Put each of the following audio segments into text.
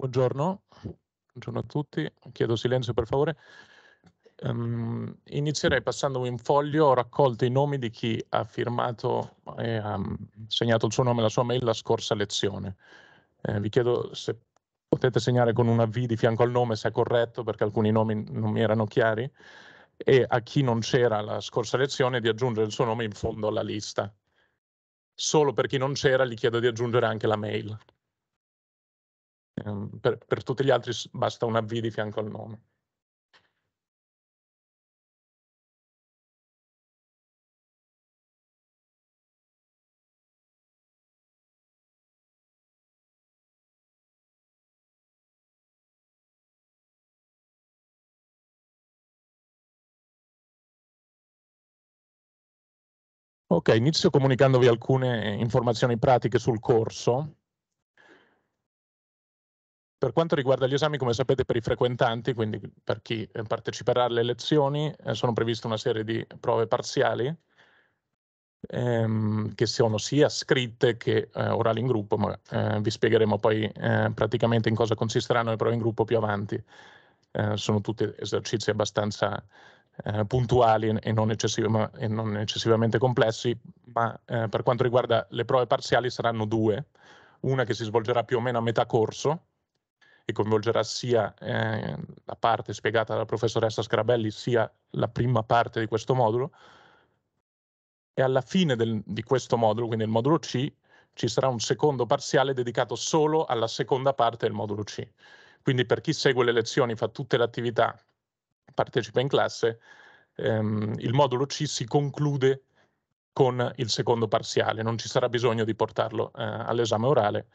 Buongiorno. Buongiorno, a tutti, chiedo silenzio per favore. Um, inizierei passandomi un foglio, ho raccolto i nomi di chi ha firmato e ha mm, segnato il suo nome e la sua mail la scorsa lezione. Eh, vi chiedo se potete segnare con una V di fianco al nome se è corretto perché alcuni nomi non mi erano chiari e a chi non c'era la scorsa lezione di aggiungere il suo nome in fondo alla lista. Solo per chi non c'era gli chiedo di aggiungere anche la mail. Ehm, per, per tutti gli altri basta una V di fianco al nome. Ok, inizio comunicandovi alcune eh, informazioni pratiche sul corso. Per quanto riguarda gli esami, come sapete, per i frequentanti, quindi per chi eh, parteciperà alle lezioni, eh, sono previste una serie di prove parziali, ehm, che sono sia scritte che eh, orali in gruppo, ma eh, vi spiegheremo poi eh, praticamente in cosa consisteranno le prove in gruppo più avanti. sono tutti esercizi abbastanza puntuali e non, e non, eccessivamente complessi, ma per quanto riguarda le prove parziali saranno due, una che si svolgerà più o meno a metà corso, che coinvolgerà sia eh, la parte spiegata dalla professoressa Scarabelli, sia la prima parte di questo modulo. E alla fine del, di questo modulo, quindi il modulo C, ci sarà un secondo parziale dedicato solo alla seconda parte del modulo C. Quindi per chi segue le lezioni, fa tutte le attività, partecipa in classe, ehm, il modulo C si conclude con il secondo parziale, non ci sarà bisogno di portarlo eh, all'esame orale,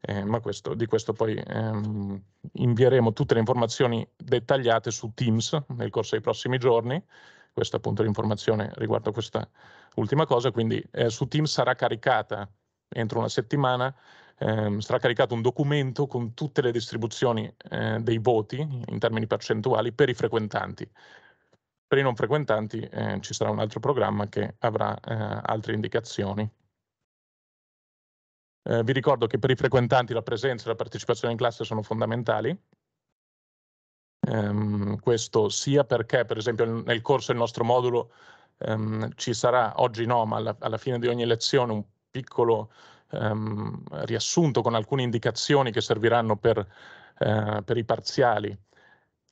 eh, ma questo, di questo poi ehm, invieremo tutte le informazioni dettagliate su Teams nel corso dei prossimi giorni. Questa appunto l'informazione riguardo a questa ultima cosa, quindi eh, su Teams sarà caricata entro una settimana, ehm, sarà caricato un documento con tutte le distribuzioni eh, dei voti in termini percentuali per i frequentanti. Per i non frequentanti eh, ci sarà un altro programma che avrà eh, altre indicazioni eh, vi ricordo che per i frequentanti la presenza e la partecipazione in classe sono fondamentali. Ehm, questo sia perché, per esempio, nel corso del nostro modulo ehm, ci sarà, oggi no, ma alla, alla, fine di ogni lezione un piccolo ehm, riassunto con alcune indicazioni che serviranno per, eh, per i parziali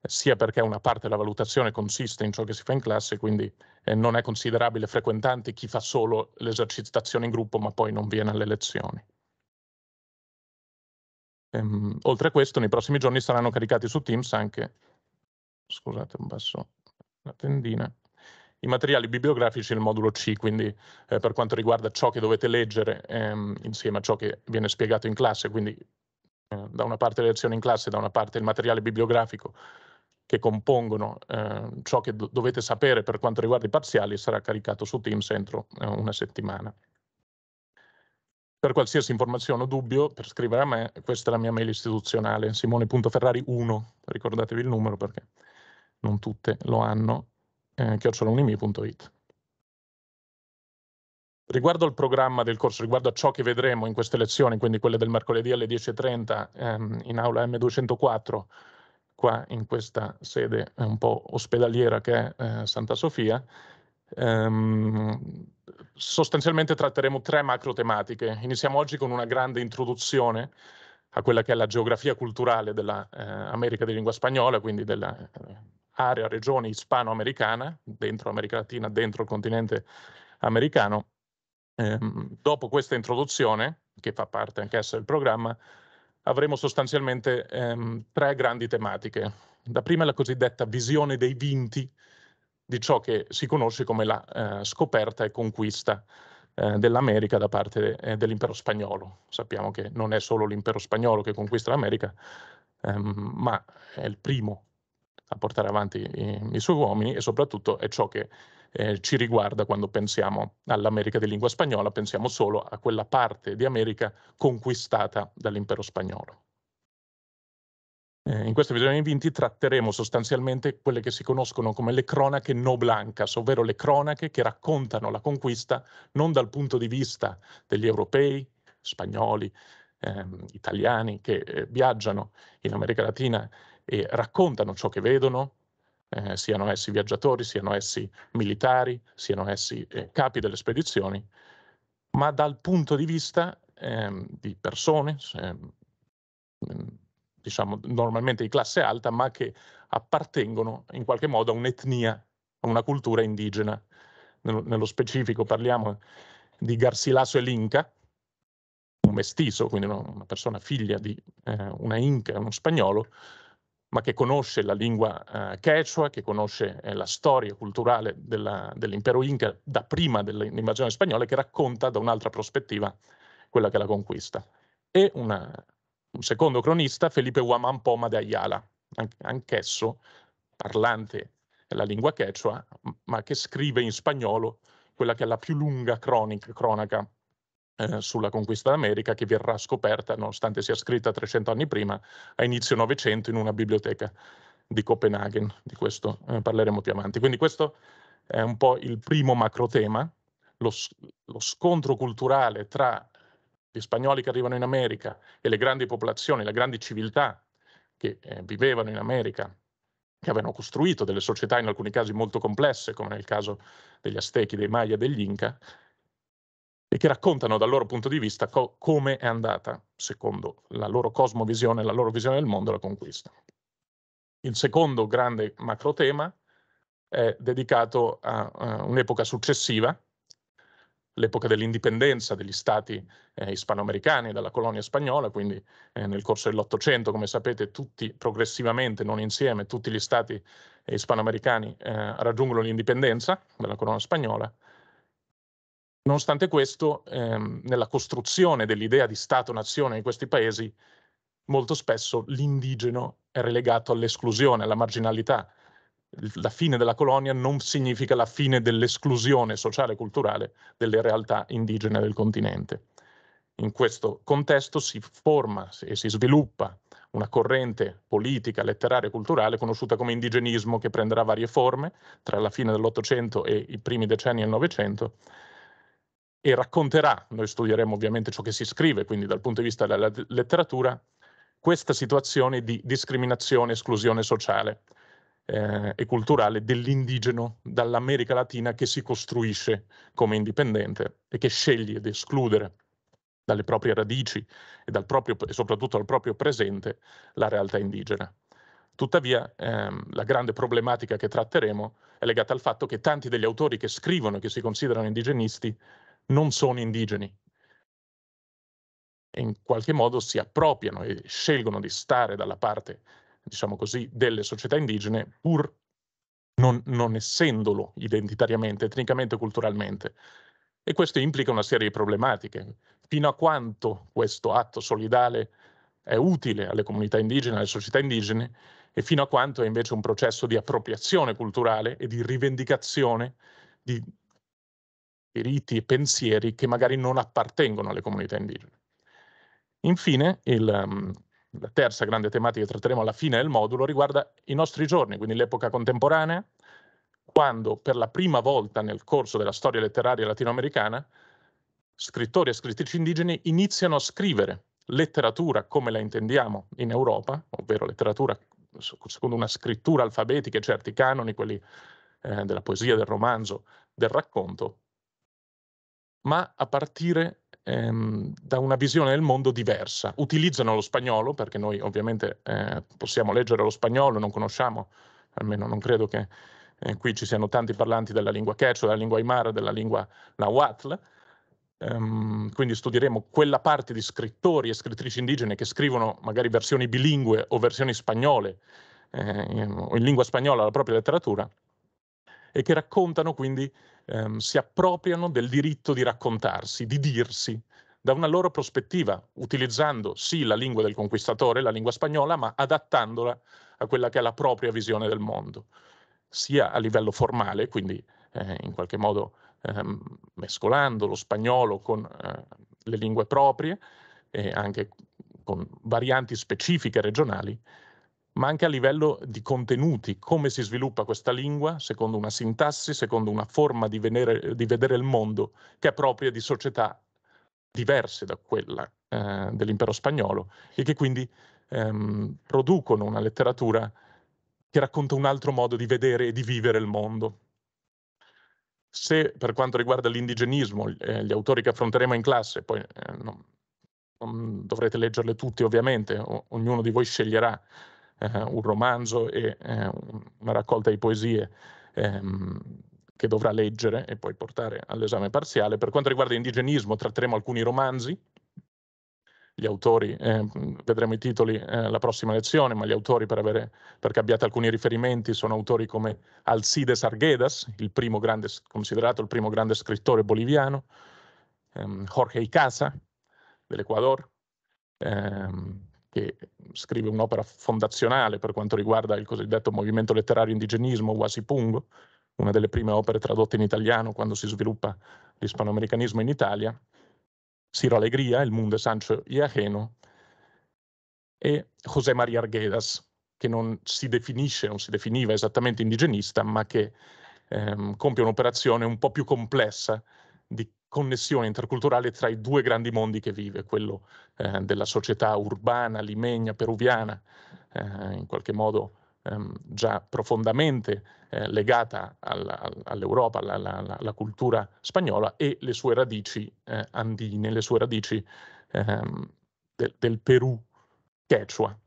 sia perché una parte della valutazione consiste in ciò che si fa in classe, quindi eh, non è considerabile frequentante chi fa solo l'esercitazione in gruppo ma poi non viene alle lezioni. Ehm, oltre a questo, nei prossimi giorni saranno caricati su Teams anche, scusate, basso la tendina, i materiali bibliografici del modulo C, quindi eh, per quanto riguarda ciò che dovete leggere ehm, insieme a ciò che viene spiegato in classe, quindi eh, da una parte le lezioni in classe, da una parte il materiale bibliografico che compongono eh, ciò che do dovete sapere per quanto riguarda i parziali sarà caricato su Teams entro eh, una settimana. Per qualsiasi informazione o dubbio, per scrivere a me, questa è la mia mail istituzionale, simone.ferrari1, ricordatevi il numero perché non tutte lo hanno, eh, chiocciolaunimi.it. Riguardo al programma del corso, riguardo a ciò che vedremo in queste lezioni, quindi quelle del mercoledì alle 10.30 ehm, in aula M204, qua in questa sede eh, un po' ospedaliera che è eh, Santa Sofia, Um, sostanzialmente tratteremo tre macro tematiche. Iniziamo oggi con una grande introduzione a quella che è la geografia culturale dell'America eh, di lingua spagnola, quindi dell'area, eh, regione ispanoamericana, dentro America Latina, dentro il continente americano. Um, dopo questa introduzione, che fa parte anch'essa del programma, avremo sostanzialmente um, tre grandi tematiche. La prima è la cosiddetta visione dei vinti, di ciò che si conosce come la eh, scoperta e conquista eh, dell'America da parte eh, dell'impero spagnolo. Sappiamo che non è solo l'impero spagnolo che conquista l'America, ehm, ma è il primo a portare avanti i, ehm, i suoi uomini e soprattutto è ciò che eh, ci riguarda quando pensiamo all'America di lingua spagnola, pensiamo solo a quella parte di America conquistata dall'impero spagnolo. Eh, in queste visioni vinti tratteremo sostanzialmente quelle che si conoscono come le cronache no blancas, ovvero le cronache che raccontano la conquista non dal punto di vista degli europei, spagnoli, ehm, italiani che eh, viaggiano in America Latina e raccontano ciò che vedono, eh, siano essi viaggiatori, siano essi militari, siano essi eh, capi delle spedizioni, ma dal punto di vista ehm, di persone, ehm, diciamo, normalmente di classe alta, ma che appartengono in qualche modo a un'etnia, a una cultura indigena. Nello, specifico parliamo di Garcilaso e l'Inca, un mestizo, quindi una, persona figlia di eh, una Inca, uno spagnolo, ma che conosce la lingua eh, quechua, che conosce eh, la storia culturale della, dell'impero Inca da prima dell'invasione spagnola e che racconta da un'altra prospettiva quella che è la conquista. E una, un secondo cronista, Felipe Huamampoma de Ayala, anch'esso parlante la lingua quechua, ma che scrive in spagnolo quella che è la più lunga cronica, cronaca eh, sulla conquista d'America, che verrà scoperta, nonostante sia scritta 300 anni prima, a inizio Novecento in una biblioteca di Copenaghen. Di questo eh, parleremo più avanti. Quindi questo è un po' il primo macro tema, lo, lo scontro culturale tra gli spagnoli che arrivano in America e le grandi popolazioni, le grandi civiltà che eh, vivevano in America, che avevano costruito delle società in alcuni casi molto complesse, come nel caso degli Aztechi, dei Maya, degli Inca, e che raccontano dal loro punto di vista co- come è andata, secondo la loro cosmovisione, la loro visione del mondo, la conquista. Il secondo grande macro tema è dedicato a, a un'epoca successiva, l'epoca dell'indipendenza degli stati eh, ispanoamericani dalla colonia spagnola, quindi eh, nel corso dell'Ottocento, come sapete, tutti progressivamente, non insieme, tutti gli stati eh, ispanoamericani eh, raggiungono l'indipendenza dalla colonia spagnola. Nonostante questo, ehm, nella costruzione dell'idea di Stato-nazione in questi paesi, molto spesso l'indigeno è relegato all'esclusione, alla marginalità, la fine della colonia non significa la fine dell'esclusione sociale e culturale delle realtà indigene del continente. In questo contesto si forma e si sviluppa una corrente politica, letteraria e culturale conosciuta come indigenismo che prenderà varie forme tra la fine dell'Ottocento e i primi decenni del Novecento e racconterà, noi studieremo ovviamente ciò che si scrive, quindi dal punto di vista della letteratura, questa situazione di discriminazione, esclusione sociale, eh, e culturale dell'indigeno dall'America Latina che si costruisce come indipendente e che sceglie di escludere dalle proprie radici e, dal proprio, e soprattutto dal proprio presente la realtà indigena. Tuttavia, ehm, la grande problematica che tratteremo è legata al fatto che tanti degli autori che scrivono e che si considerano indigenisti non sono indigeni. E in qualche modo si appropriano e scelgono di stare dalla parte diciamo così, delle società indigene, pur non, non essendolo identitariamente, etnicamente e culturalmente. E questo implica una serie di problematiche. Fino a quanto questo atto solidale è utile alle comunità indigene, alle società indigene, e fino a quanto è invece un processo di appropriazione culturale e di rivendicazione di diritti e pensieri che magari non appartengono alle comunità indigene. Infine, il, ehm, la terza grande tematica che tratteremo alla fine del modulo riguarda i nostri giorni, quindi l'epoca contemporanea, quando per la prima volta nel corso della storia letteraria latinoamericana scrittori e scrittrici indigeni iniziano a scrivere letteratura come la intendiamo in Europa, ovvero letteratura secondo una scrittura alfabetica e certi canoni, quelli eh, della poesia, del romanzo, del racconto, ma a partire ehm, da una visione del mondo diversa. Utilizzano lo spagnolo, perché noi ovviamente eh, possiamo leggere lo spagnolo, non conosciamo, almeno non credo che eh, qui ci siano tanti parlanti della lingua quechua, della lingua aymara, della lingua nahuatl, Um, quindi studieremo quella parte di scrittori e scrittrici indigene che scrivono magari versioni bilingue o versioni spagnole eh, in lingua spagnola la propria letteratura e che raccontano quindi, ehm, si appropriano del diritto di raccontarsi, di dirsi, da una loro prospettiva, utilizzando sì la lingua del conquistatore, la lingua spagnola, ma adattandola a quella che è la propria visione del mondo, sia a livello formale, quindi eh, in qualche modo ehm, mescolando lo spagnolo con eh, le lingue proprie e anche con varianti specifiche regionali, ma anche a livello di contenuti, come si sviluppa questa lingua secondo una sintassi, secondo una forma di, venere, di vedere il mondo che è propria di società diverse da quella eh, dell'impero spagnolo e che quindi ehm, producono una letteratura che racconta un altro modo di vedere e di vivere il mondo. Se per quanto riguarda l'indigenismo, eh, gli autori che affronteremo in classe, poi eh, non, non dovrete leggerle tutti ovviamente, o, ognuno di voi sceglierà eh, un romanzo e eh, una raccolta di poesie ehm, che dovrà leggere e poi portare all'esame parziale. Per quanto riguarda l'indigenismo tratteremo alcuni romanzi, gli autori, eh, vedremo i titoli eh, la prossima lezione, ma gli autori per avere, perché abbiate alcuni riferimenti sono autori come Alcides Arguedas, il grande, considerato il primo grande scrittore boliviano, ehm, Jorge Icaza dell'Ecuador, ehm, che scrive un'opera fondazionale per quanto riguarda il cosiddetto movimento letterario indigenismo, Wasipungo, una delle prime opere tradotte in italiano quando si sviluppa l'ispanoamericanismo in Italia, Ciro Alegria, Il Mundo e Sancho Iajeno, e José María Arguedas, che non si definisce, non si definiva esattamente indigenista, ma che ehm, compie un'operazione un po' più complessa di connessione interculturale tra i due grandi mondi che vive, quello eh, della società urbana, limegna, peruviana, eh, in qualche modo ehm, già profondamente eh, legata al, all'Europa, alla, alla, alla, cultura spagnola e le sue radici eh, andine, le sue radici ehm, del, del Perù quechua,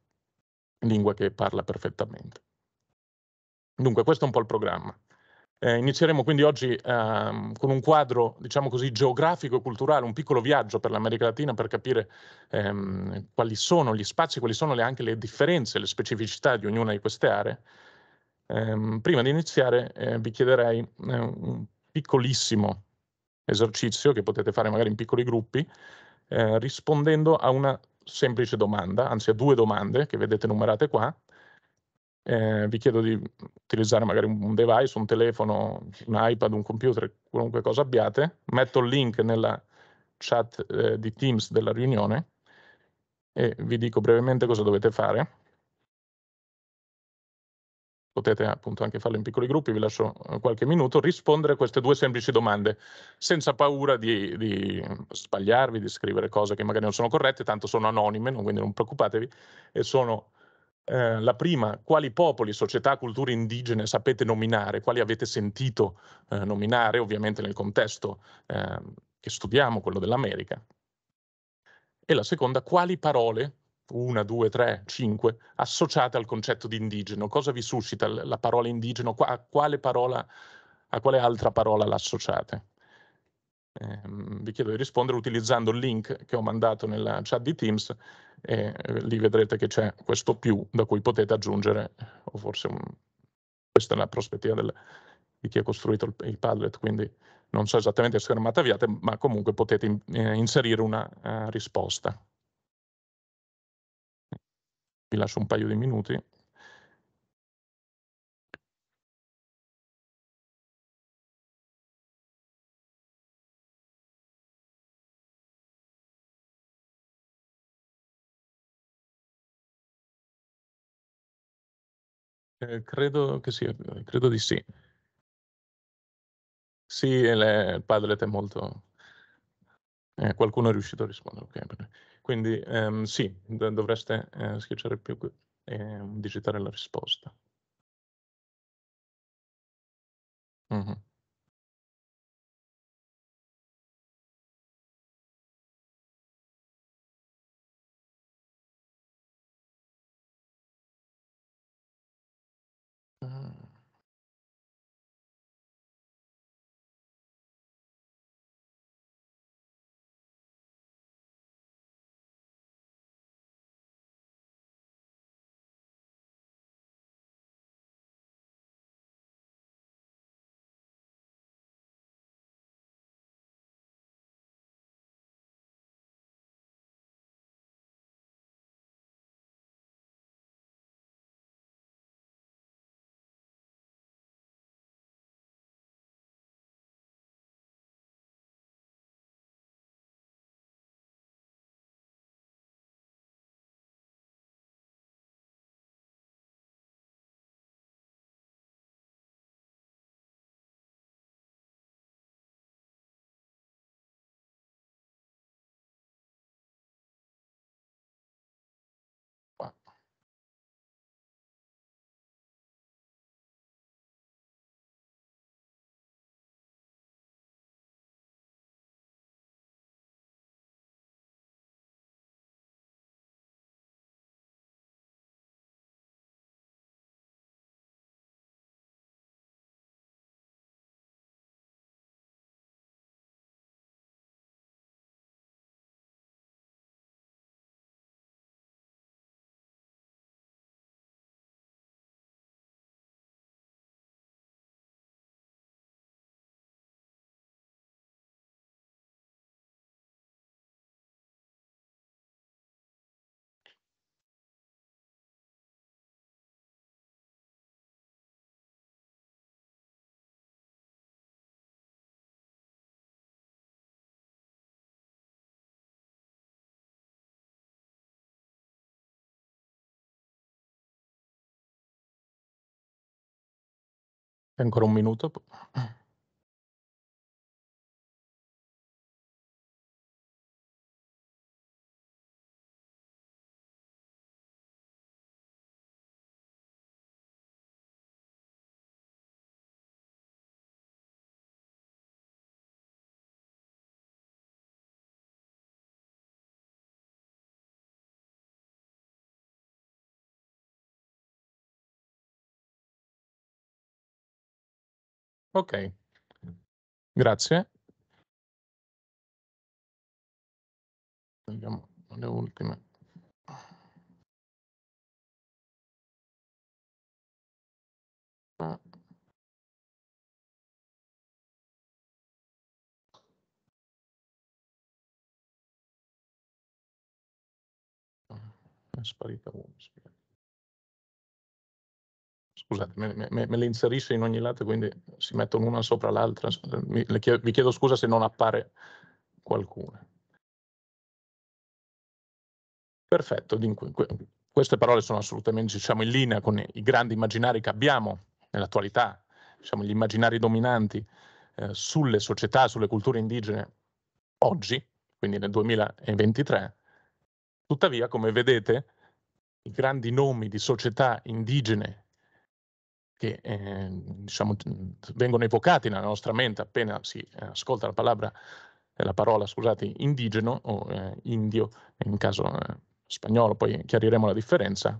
lingua che parla perfettamente. Dunque questo è un po' il programma. Eh, inizieremo quindi oggi ehm, con un quadro, diciamo così, geografico e culturale, un piccolo viaggio per l'America Latina per capire ehm, quali sono gli spazi, quali sono le, anche le differenze, le specificità di ognuna di queste aree. Eh, prima di iniziare eh, vi chiederei eh, un piccolissimo esercizio che potete fare magari in piccoli gruppi, eh, rispondendo a una semplice domanda, anzi a due domande che vedete numerate qua, eh, vi chiedo di utilizzare magari un device, un telefono, un iPad, un computer, qualunque cosa abbiate, metto il link nella chat eh, di Teams della riunione e vi dico brevemente cosa dovete fare. Potete appunto anche farlo in piccoli gruppi, vi lascio eh, qualche minuto, rispondere a queste due semplici domande, senza paura di, di sbagliarvi, di scrivere cose che magari non sono corrette, tanto sono anonime, quindi non preoccupatevi, e sono eh, la prima, quali popoli, società, culture indigene sapete nominare, quali avete sentito eh, nominare, ovviamente nel contesto eh, che studiamo, quello dell'America. E la seconda, quali parole, una, due, tre, cinque, associate al concetto di indigeno? Cosa vi suscita la parola indigeno? A quale, parola, a quale altra parola l'associate? Ehm, vi chiedo di rispondere utilizzando il link che ho mandato nella chat di Teams e eh, lì vedrete che c'è questo più da cui potete aggiungere, eh, o forse un, questa è la prospettiva del, di chi ha costruito il, il, Padlet, quindi non so esattamente se è schermata avviate, ma comunque potete in, eh, inserire una uh, risposta. Vi lascio un paio di minuti. Eh, credo che sia, eh, credo di sì. Sì, le, Padlet è molto... Eh, qualcuno è riuscito a rispondere, ok. Quindi ehm, sì, dovreste eh, schiacciare più e ehm, digitare la risposta. Mm -hmm. Ancora un minuto. Ok, grazie. Andiamo alle ultime. È sparita una scusate, me, me, me, le inserisce in ogni lato, quindi si mettono una sopra l'altra. Mi, chiedo, vi chiedo scusa se non appare qualcuna. Perfetto, dunque, queste parole sono assolutamente diciamo, in linea con i grandi immaginari che abbiamo nell'attualità, diciamo, gli immaginari dominanti eh, sulle società, sulle culture indigene oggi, quindi nel 2023. Tuttavia, come vedete, i grandi nomi di società indigene che eh, diciamo, mhmm, vengono evocati nella nostra mente appena si eh, ascolta la parola, eh, la parola scusate, indigeno o eh, indio, in caso eh, spagnolo, poi chiariremo la differenza,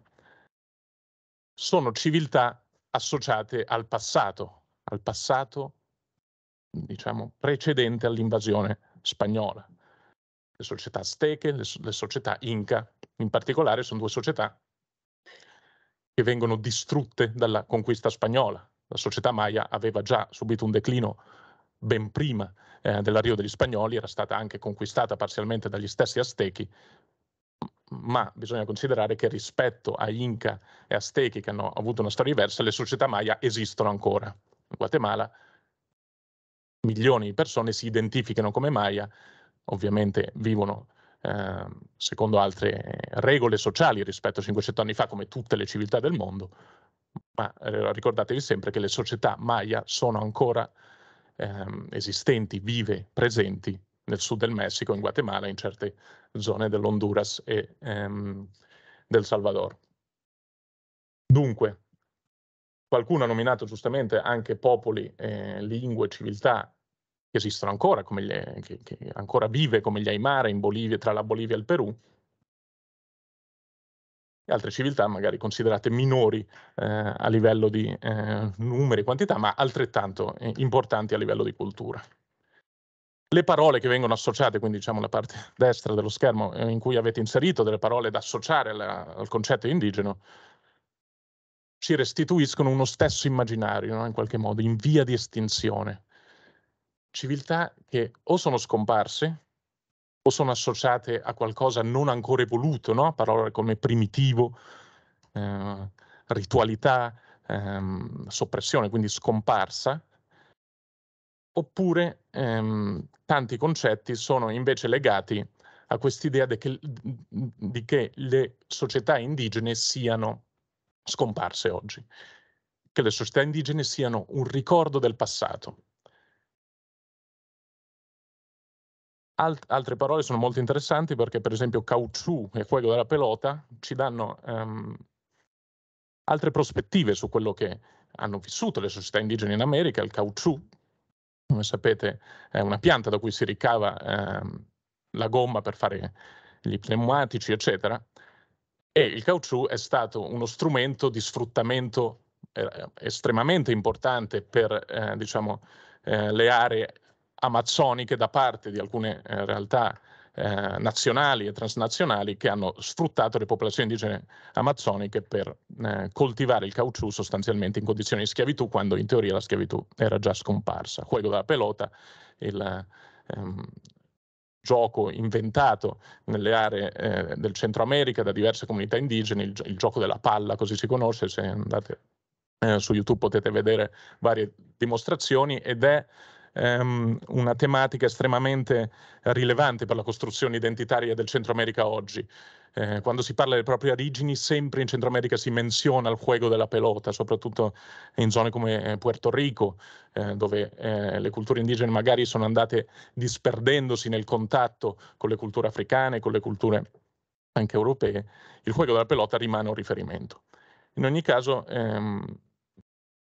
sono civiltà associate al passato, al passato diciamo, precedente all'invasione spagnola. Le società azteche, le, le società inca, in particolare sono due società che vengono distrutte dalla conquista spagnola. La società Maya aveva già subito un declino ben prima eh, dell'arrivo degli spagnoli, era stata anche conquistata parzialmente dagli stessi Aztechi, ma bisogna considerare che rispetto a Inca e Aztechi che hanno avuto una storia diversa, le società Maya esistono ancora. In Guatemala milioni di persone si identificano come Maya, ovviamente vivono Ehm, secondo altre regole sociali rispetto a 500 anni fa, come tutte le civiltà del mondo, ma eh, ricordatevi sempre che le società Maya sono ancora ehm, esistenti, vive, presenti nel sud del Messico, in Guatemala, in certe zone dell'Honduras e ehm, del Salvador. Dunque, qualcuno ha nominato giustamente anche popoli, eh, lingue, civiltà che esistono ancora, gli, che, che ancora vive come gli Aymara in Bolivia, tra la Bolivia e il Perù, e altre civiltà magari considerate minori eh, a livello di eh, numeri e quantità, ma altrettanto eh, importanti a livello di cultura. Le parole che vengono associate, quindi diciamo la parte destra dello schermo eh, in cui avete inserito delle parole da associare alla, al concetto indigeno, ci restituiscono uno stesso immaginario, no? in qualche modo, in via di estinzione civiltà che o sono scomparse o sono associate a qualcosa non ancora evoluto, no? parole come primitivo, eh, ritualità, ehm, soppressione, quindi scomparsa, oppure ehm, tanti concetti sono invece legati a quest'idea che, di che le società indigene siano scomparse oggi, che le società indigene siano un ricordo del passato, Alt- altre parole sono molto interessanti perché, per esempio, caucciù e quello della pelota ci danno um, altre prospettive su quello che hanno vissuto le società indigene in America. Il caucciù, come sapete, è una pianta da cui si ricava um, la gomma per fare gli pneumatici, eccetera. E il caucciù è stato uno strumento di sfruttamento eh, estremamente importante per eh, diciamo, eh, le aree amazzoniche da parte di alcune eh, realtà eh, nazionali e transnazionali che hanno sfruttato le popolazioni indigene amazzoniche per eh, coltivare il caucciù sostanzialmente in condizioni di schiavitù, quando in teoria la schiavitù era già scomparsa. Juego della pelota, il ehm, gioco inventato nelle aree eh, del Centro America da diverse comunità indigene, il, il gioco della palla, così si conosce, se andate eh, su YouTube potete vedere varie dimostrazioni ed è ehm, una tematica estremamente rilevante per la costruzione identitaria del Centro America oggi. Eh, quando si parla delle proprie origini, sempre in Centro America si menziona il juego della pelota, soprattutto in zone come eh, Puerto Rico, eh, dove eh, le culture indigene magari sono andate disperdendosi nel contatto con le culture africane, con le culture anche europee, il juego della pelota rimane un riferimento. In ogni caso, ehm,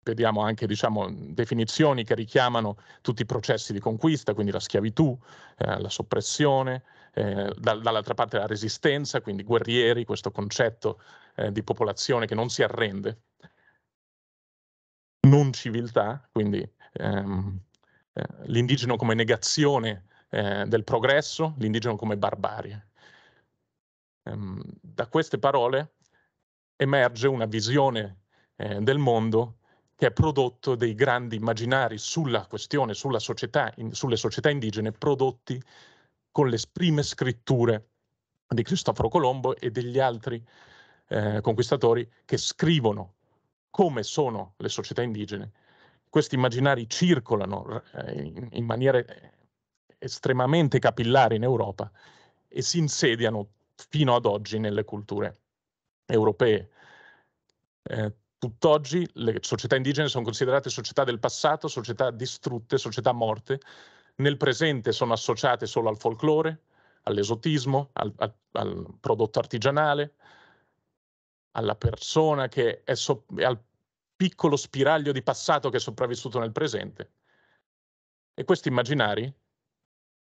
vediamo anche diciamo, definizioni che richiamano tutti i processi di conquista, quindi la schiavitù, eh, la soppressione, eh, dall'altra parte la resistenza, quindi guerrieri, questo concetto eh, di popolazione che non si arrende, non civiltà, quindi ehm, eh, l'indigeno come negazione eh, del progresso, l'indigeno come barbarie. Ehm, da queste parole emerge una visione eh, del mondo che è prodotto dei grandi immaginari sulla questione, sulla società, in, sulle società indigene, prodotti con le prime scritture di Cristoforo Colombo e degli altri eh, conquistatori che scrivono come sono le società indigene. Questi immaginari circolano eh, in, in maniera estremamente capillare in Europa e si insediano fino ad oggi nelle culture europee. Eh, tutt'oggi le società indigene sono considerate società del passato, società distrutte, società morte. Nel presente sono associate solo al folklore, all'esotismo, al, al, al prodotto artigianale, alla persona che è so, al piccolo spiraglio di passato che è sopravvissuto nel presente. E questi immaginari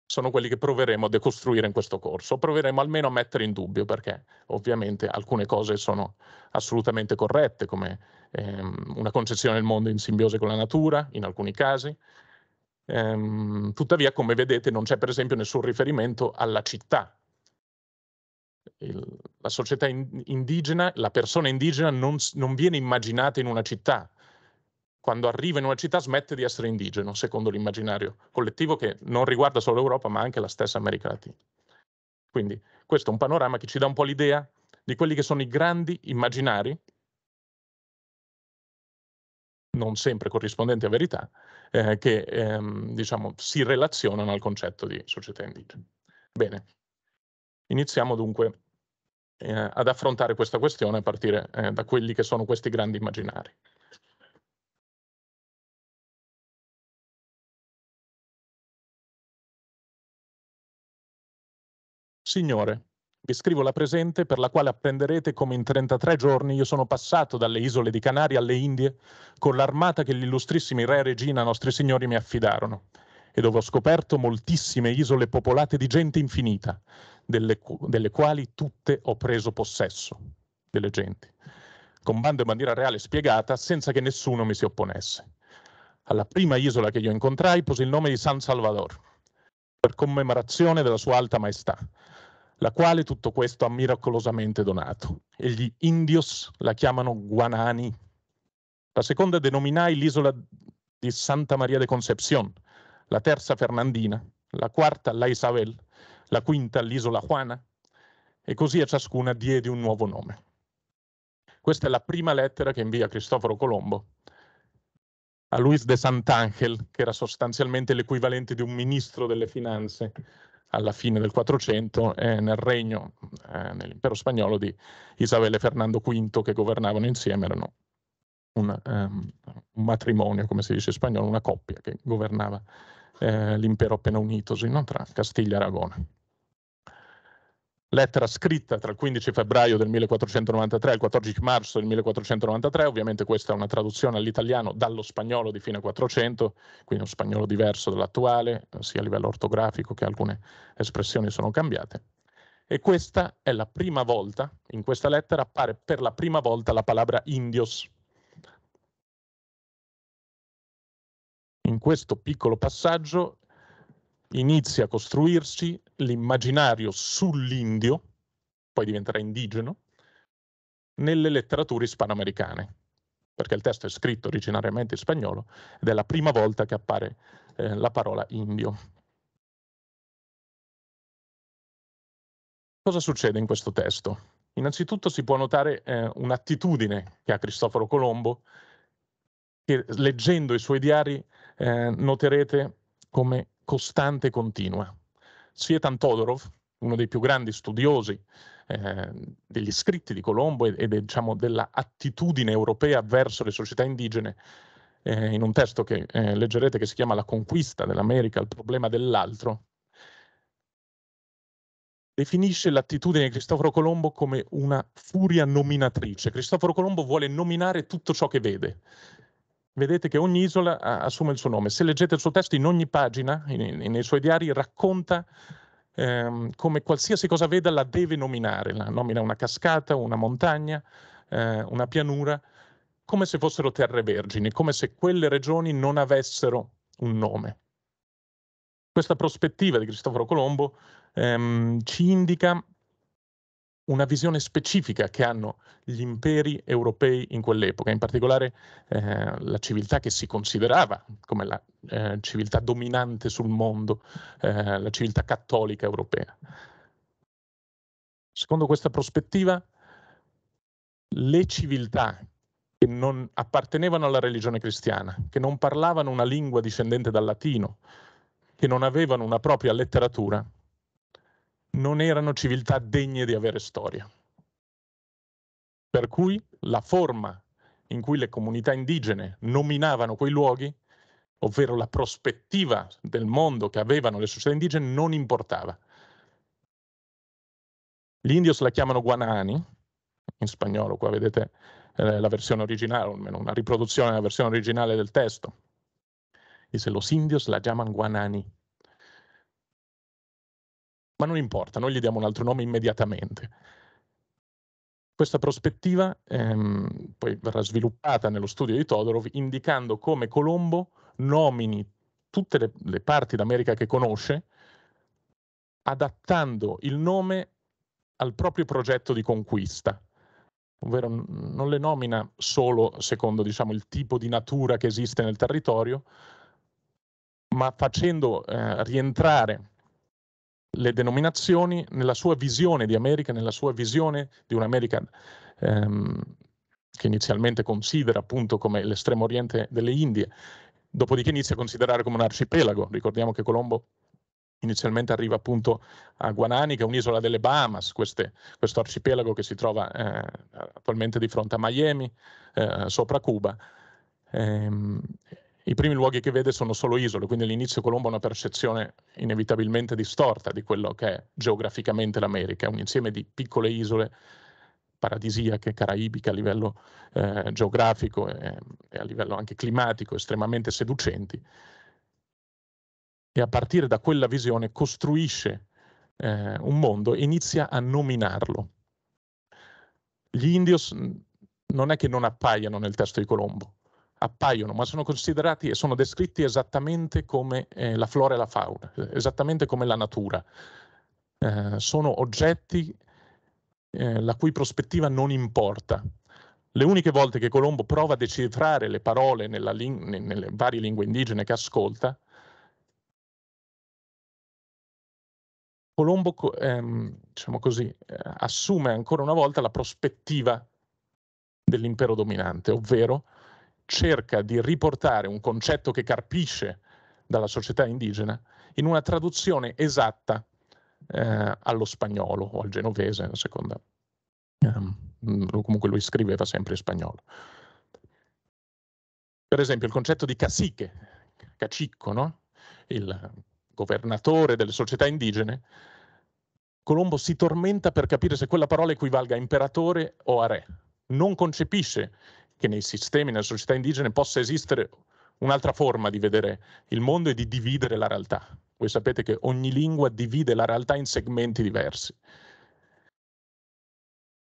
sono quelli che proveremo a decostruire in questo corso, proveremo almeno a mettere in dubbio, perché ovviamente alcune cose sono assolutamente corrette, come ehm, una concezione del mondo in simbiosi con la natura, in alcuni casi. Ehm, tuttavia, come vedete, non c'è per esempio nessun riferimento alla città. Il, la società in, indigena, la persona indigena non, non viene immaginata in una città, quando arriva in una città smette di essere indigeno, secondo l'immaginario collettivo che non riguarda solo l'Europa ma anche la stessa America Latina. Quindi questo è un panorama che ci dà un po' l'idea di quelli che sono i grandi immaginari, non sempre corrispondenti a verità, eh, che ehm, diciamo, si relazionano al concetto di società indigena. Bene, iniziamo dunque eh, ad affrontare questa questione a partire eh, da quelli che sono questi grandi immaginari. Signore, vi scrivo la presente per la quale apprenderete come in 33 giorni io sono passato dalle isole di Canaria alle Indie con l'armata che gli illustrissimi re e regina nostri signori mi affidarono e dove ho scoperto moltissime isole popolate di gente infinita, delle, delle quali tutte ho preso possesso, delle genti, con bando e bandiera reale spiegata senza che nessuno mi si opponesse. Alla prima isola che io incontrai posi il nome di San Salvador, per commemorazione della sua alta maestà, la quale tutto questo ha miracolosamente donato, e gli indios la chiamano Guanani. La seconda denominai l'isola di Santa Maria de Concepción, la terza Fernandina, la quarta la Isabel, la quinta l'isola Juana, e così a ciascuna diedi un nuovo nome. Questa è la prima lettera che invia Cristoforo Colombo a Luis de Sant'Angel, che era sostanzialmente l'equivalente di un ministro delle finanze alla fine del 400 eh, nel regno, eh, nell'impero spagnolo di Isabella e Fernando V che governavano insieme, erano un, um, un, matrimonio, come si dice in spagnolo, una coppia che governava eh, l'impero appena unitosi no? tra Castiglia e Aragona lettera scritta tra il 15 febbraio del 1493 e il 14 marzo del 1493, ovviamente questa è una traduzione all'italiano dallo spagnolo di fine 400, quindi un spagnolo diverso dall'attuale, eh, sia a livello ortografico che alcune espressioni sono cambiate. E questa è la prima volta, in questa lettera appare per la prima volta la parola indios. In questo piccolo passaggio inizia a costruirsi l'immaginario sull'indio, poi diventerà indigeno, nelle letterature ispanoamericane, perché il testo è scritto originariamente in spagnolo ed è la prima volta che appare eh, la parola indio. Cosa succede in questo testo? Innanzitutto si può notare eh, un'attitudine che ha Cristoforo Colombo, che leggendo i suoi diari eh, noterete come costante e continua. Svetan Todorov, uno dei più grandi studiosi eh, degli scritti di Colombo e, e diciamo, dell'attitudine europea verso le società indigene, eh, in un testo che eh, leggerete che si chiama La conquista dell'America, il problema dell'altro, definisce l'attitudine di Cristoforo Colombo come una furia nominatrice. Cristoforo Colombo vuole nominare tutto ciò che vede vedete che ogni isola assume il suo nome. Se leggete il suo testo, in ogni pagina, in, in, nei suoi diari, racconta ehm, come qualsiasi cosa veda la deve nominare. La nomina una cascata, una montagna, eh, una pianura, come se fossero terre vergini, come se quelle regioni non avessero un nome. Questa prospettiva di Cristoforo Colombo ehm, ci indica una visione specifica che hanno gli imperi europei in quell'epoca, in particolare eh, la civiltà che si considerava come la eh, civiltà dominante sul mondo, eh, la civiltà cattolica europea. Secondo questa prospettiva, le civiltà che non appartenevano alla religione cristiana, che non parlavano una lingua discendente dal latino, che non avevano una propria letteratura, non erano civiltà degne di avere storia. Per cui la forma in cui le comunità indigene nominavano quei luoghi, ovvero la prospettiva del mondo che avevano le società indigene, non importava. Gli indios la chiamano guanani, in spagnolo, qua vedete eh, la versione originale, o almeno una riproduzione della versione originale del testo. Dice, los indios la chiamano guanani ma non importa, noi gli diamo un altro nome immediatamente. Questa prospettiva ehm, poi verrà sviluppata nello studio di Todorov indicando come Colombo nomini tutte le, le parti d'America che conosce, adattando il nome al proprio progetto di conquista, ovvero non le nomina solo secondo diciamo, il tipo di natura che esiste nel territorio, ma facendo eh, rientrare le denominazioni nella sua visione di America, nella sua visione di un'America ehm, che inizialmente considera appunto come l'estremo oriente delle Indie, dopodiché inizia a considerare come un arcipelago. Ricordiamo che Colombo inizialmente arriva appunto a Guanani, che è un'isola delle Bahamas, queste, questo arcipelago che si trova eh, attualmente di fronte a Miami, eh, sopra Cuba. Ehm, i primi luoghi che vede sono solo isole, quindi all'inizio Colombo ha una percezione inevitabilmente distorta di quello che è geograficamente l'America, è un insieme di piccole isole paradisiache, caraibiche a livello eh, geografico e, e, a livello anche climatico, estremamente seducenti. E a partire da quella visione costruisce eh, un mondo e inizia a nominarlo. Gli indios mm, non è che non appaiano nel testo di Colombo, appaiono, ma sono considerati e sono descritti esattamente come eh, la flora e la fauna, esattamente come la natura. Eh, sono oggetti eh, la cui prospettiva non importa. Le uniche volte che Colombo prova a decifrare le parole ling- nelle varie lingue indigene che ascolta, Colombo ehm, diciamo così, eh, assume ancora una volta la prospettiva dell'impero dominante, ovvero cerca di riportare un concetto che carpisce dalla società indigena in una traduzione esatta eh, allo spagnolo o al genovese, a seconda. Um, comunque lui scriveva sempre in spagnolo. Per esempio il concetto di cacique, cacicco, no? il governatore delle società indigene, Colombo si tormenta per capire se quella parola equivalga a imperatore o a re. Non concepisce che nei sistemi, nelle società indigene possa esistere un'altra forma di vedere il mondo e di dividere la realtà. Voi sapete che ogni lingua divide la realtà in segmenti diversi,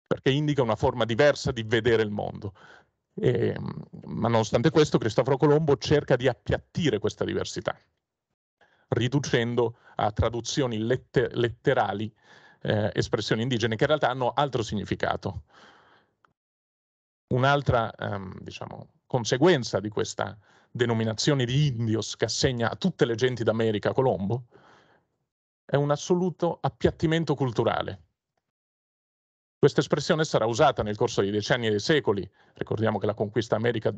perché indica una forma diversa di vedere il mondo. E, ehm, ma nonostante questo, Cristoforo Colombo cerca di appiattire questa diversità, riducendo a traduzioni letter letterali eh, espressioni indigene che in realtà hanno altro significato un'altra ehm, diciamo, conseguenza di questa denominazione di indios che assegna a tutte le genti d'America Colombo è un assoluto appiattimento culturale. Questa espressione sarà usata nel corso dei decenni e dei secoli, ricordiamo che la conquista America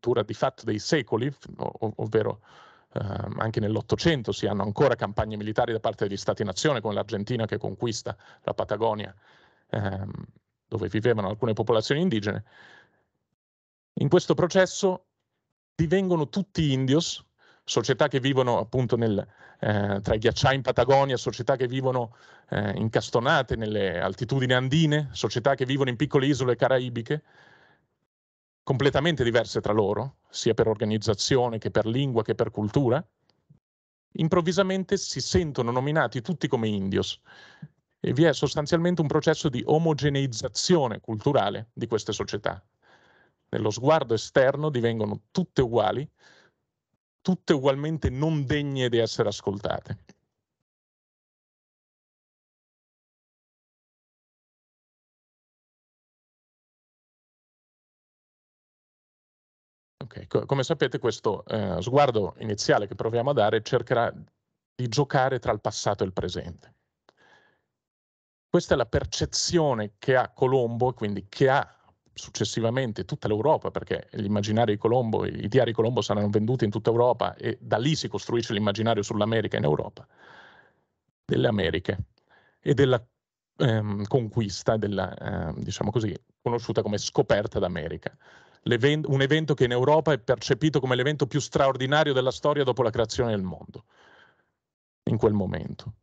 dura di fatto dei secoli, ov ovvero Uh, anche nell'Ottocento si hanno ancora campagne militari da parte degli Stati-nazione, come l'Argentina che conquista la Patagonia, ehm, dove vivevano alcune popolazioni indigene. In questo processo divengono tutti indios, società che vivono appunto nel, eh, tra i ghiacciai in Patagonia, società che vivono eh, incastonate nelle altitudini andine, società che vivono in piccole isole caraibiche, completamente diverse tra loro, sia per organizzazione che per lingua che per cultura improvvisamente si sentono nominati tutti come indios e vi è sostanzialmente un processo di omogeneizzazione culturale di queste società. Nello sguardo esterno divengono tutte uguali, tutte ugualmente non degne di essere ascoltate. Okay. Come sapete questo eh, sguardo iniziale che proviamo a dare cercherà di giocare tra il passato e il presente. Questa è la percezione che ha Colombo, quindi che ha successivamente tutta l'Europa, perché gli immaginari di Colombo, i diari di Colombo saranno venduti in tutta Europa e da lì si costruisce l'immaginario sull'America in Europa, delle Americhe e della ehm, conquista, della, eh, diciamo così, conosciuta come scoperta d'America. L'event- un evento che in Europa è percepito come l'evento più straordinario della storia dopo la creazione del mondo, in quel momento.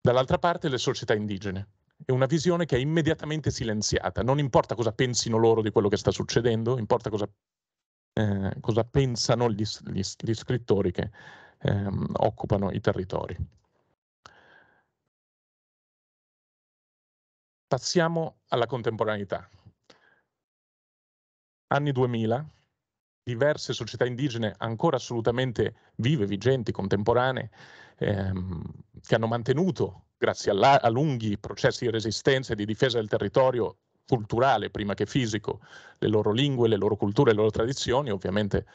Dall'altra parte le società indigene, è una visione che è immediatamente silenziata. Non importa cosa pensino loro di quello che sta succedendo, importa cosa, eh, cosa pensano gli, gli, gli, scrittori che ehm, occupano i territori. Passiamo alla contemporaneità. Anni 2000, diverse società indigene ancora assolutamente vive, vigenti, contemporanee, ehm, che hanno mantenuto grazie alla, a lunghi processi di resistenza e di difesa del territorio culturale prima che fisico, le loro lingue, le loro culture, le loro tradizioni, ovviamente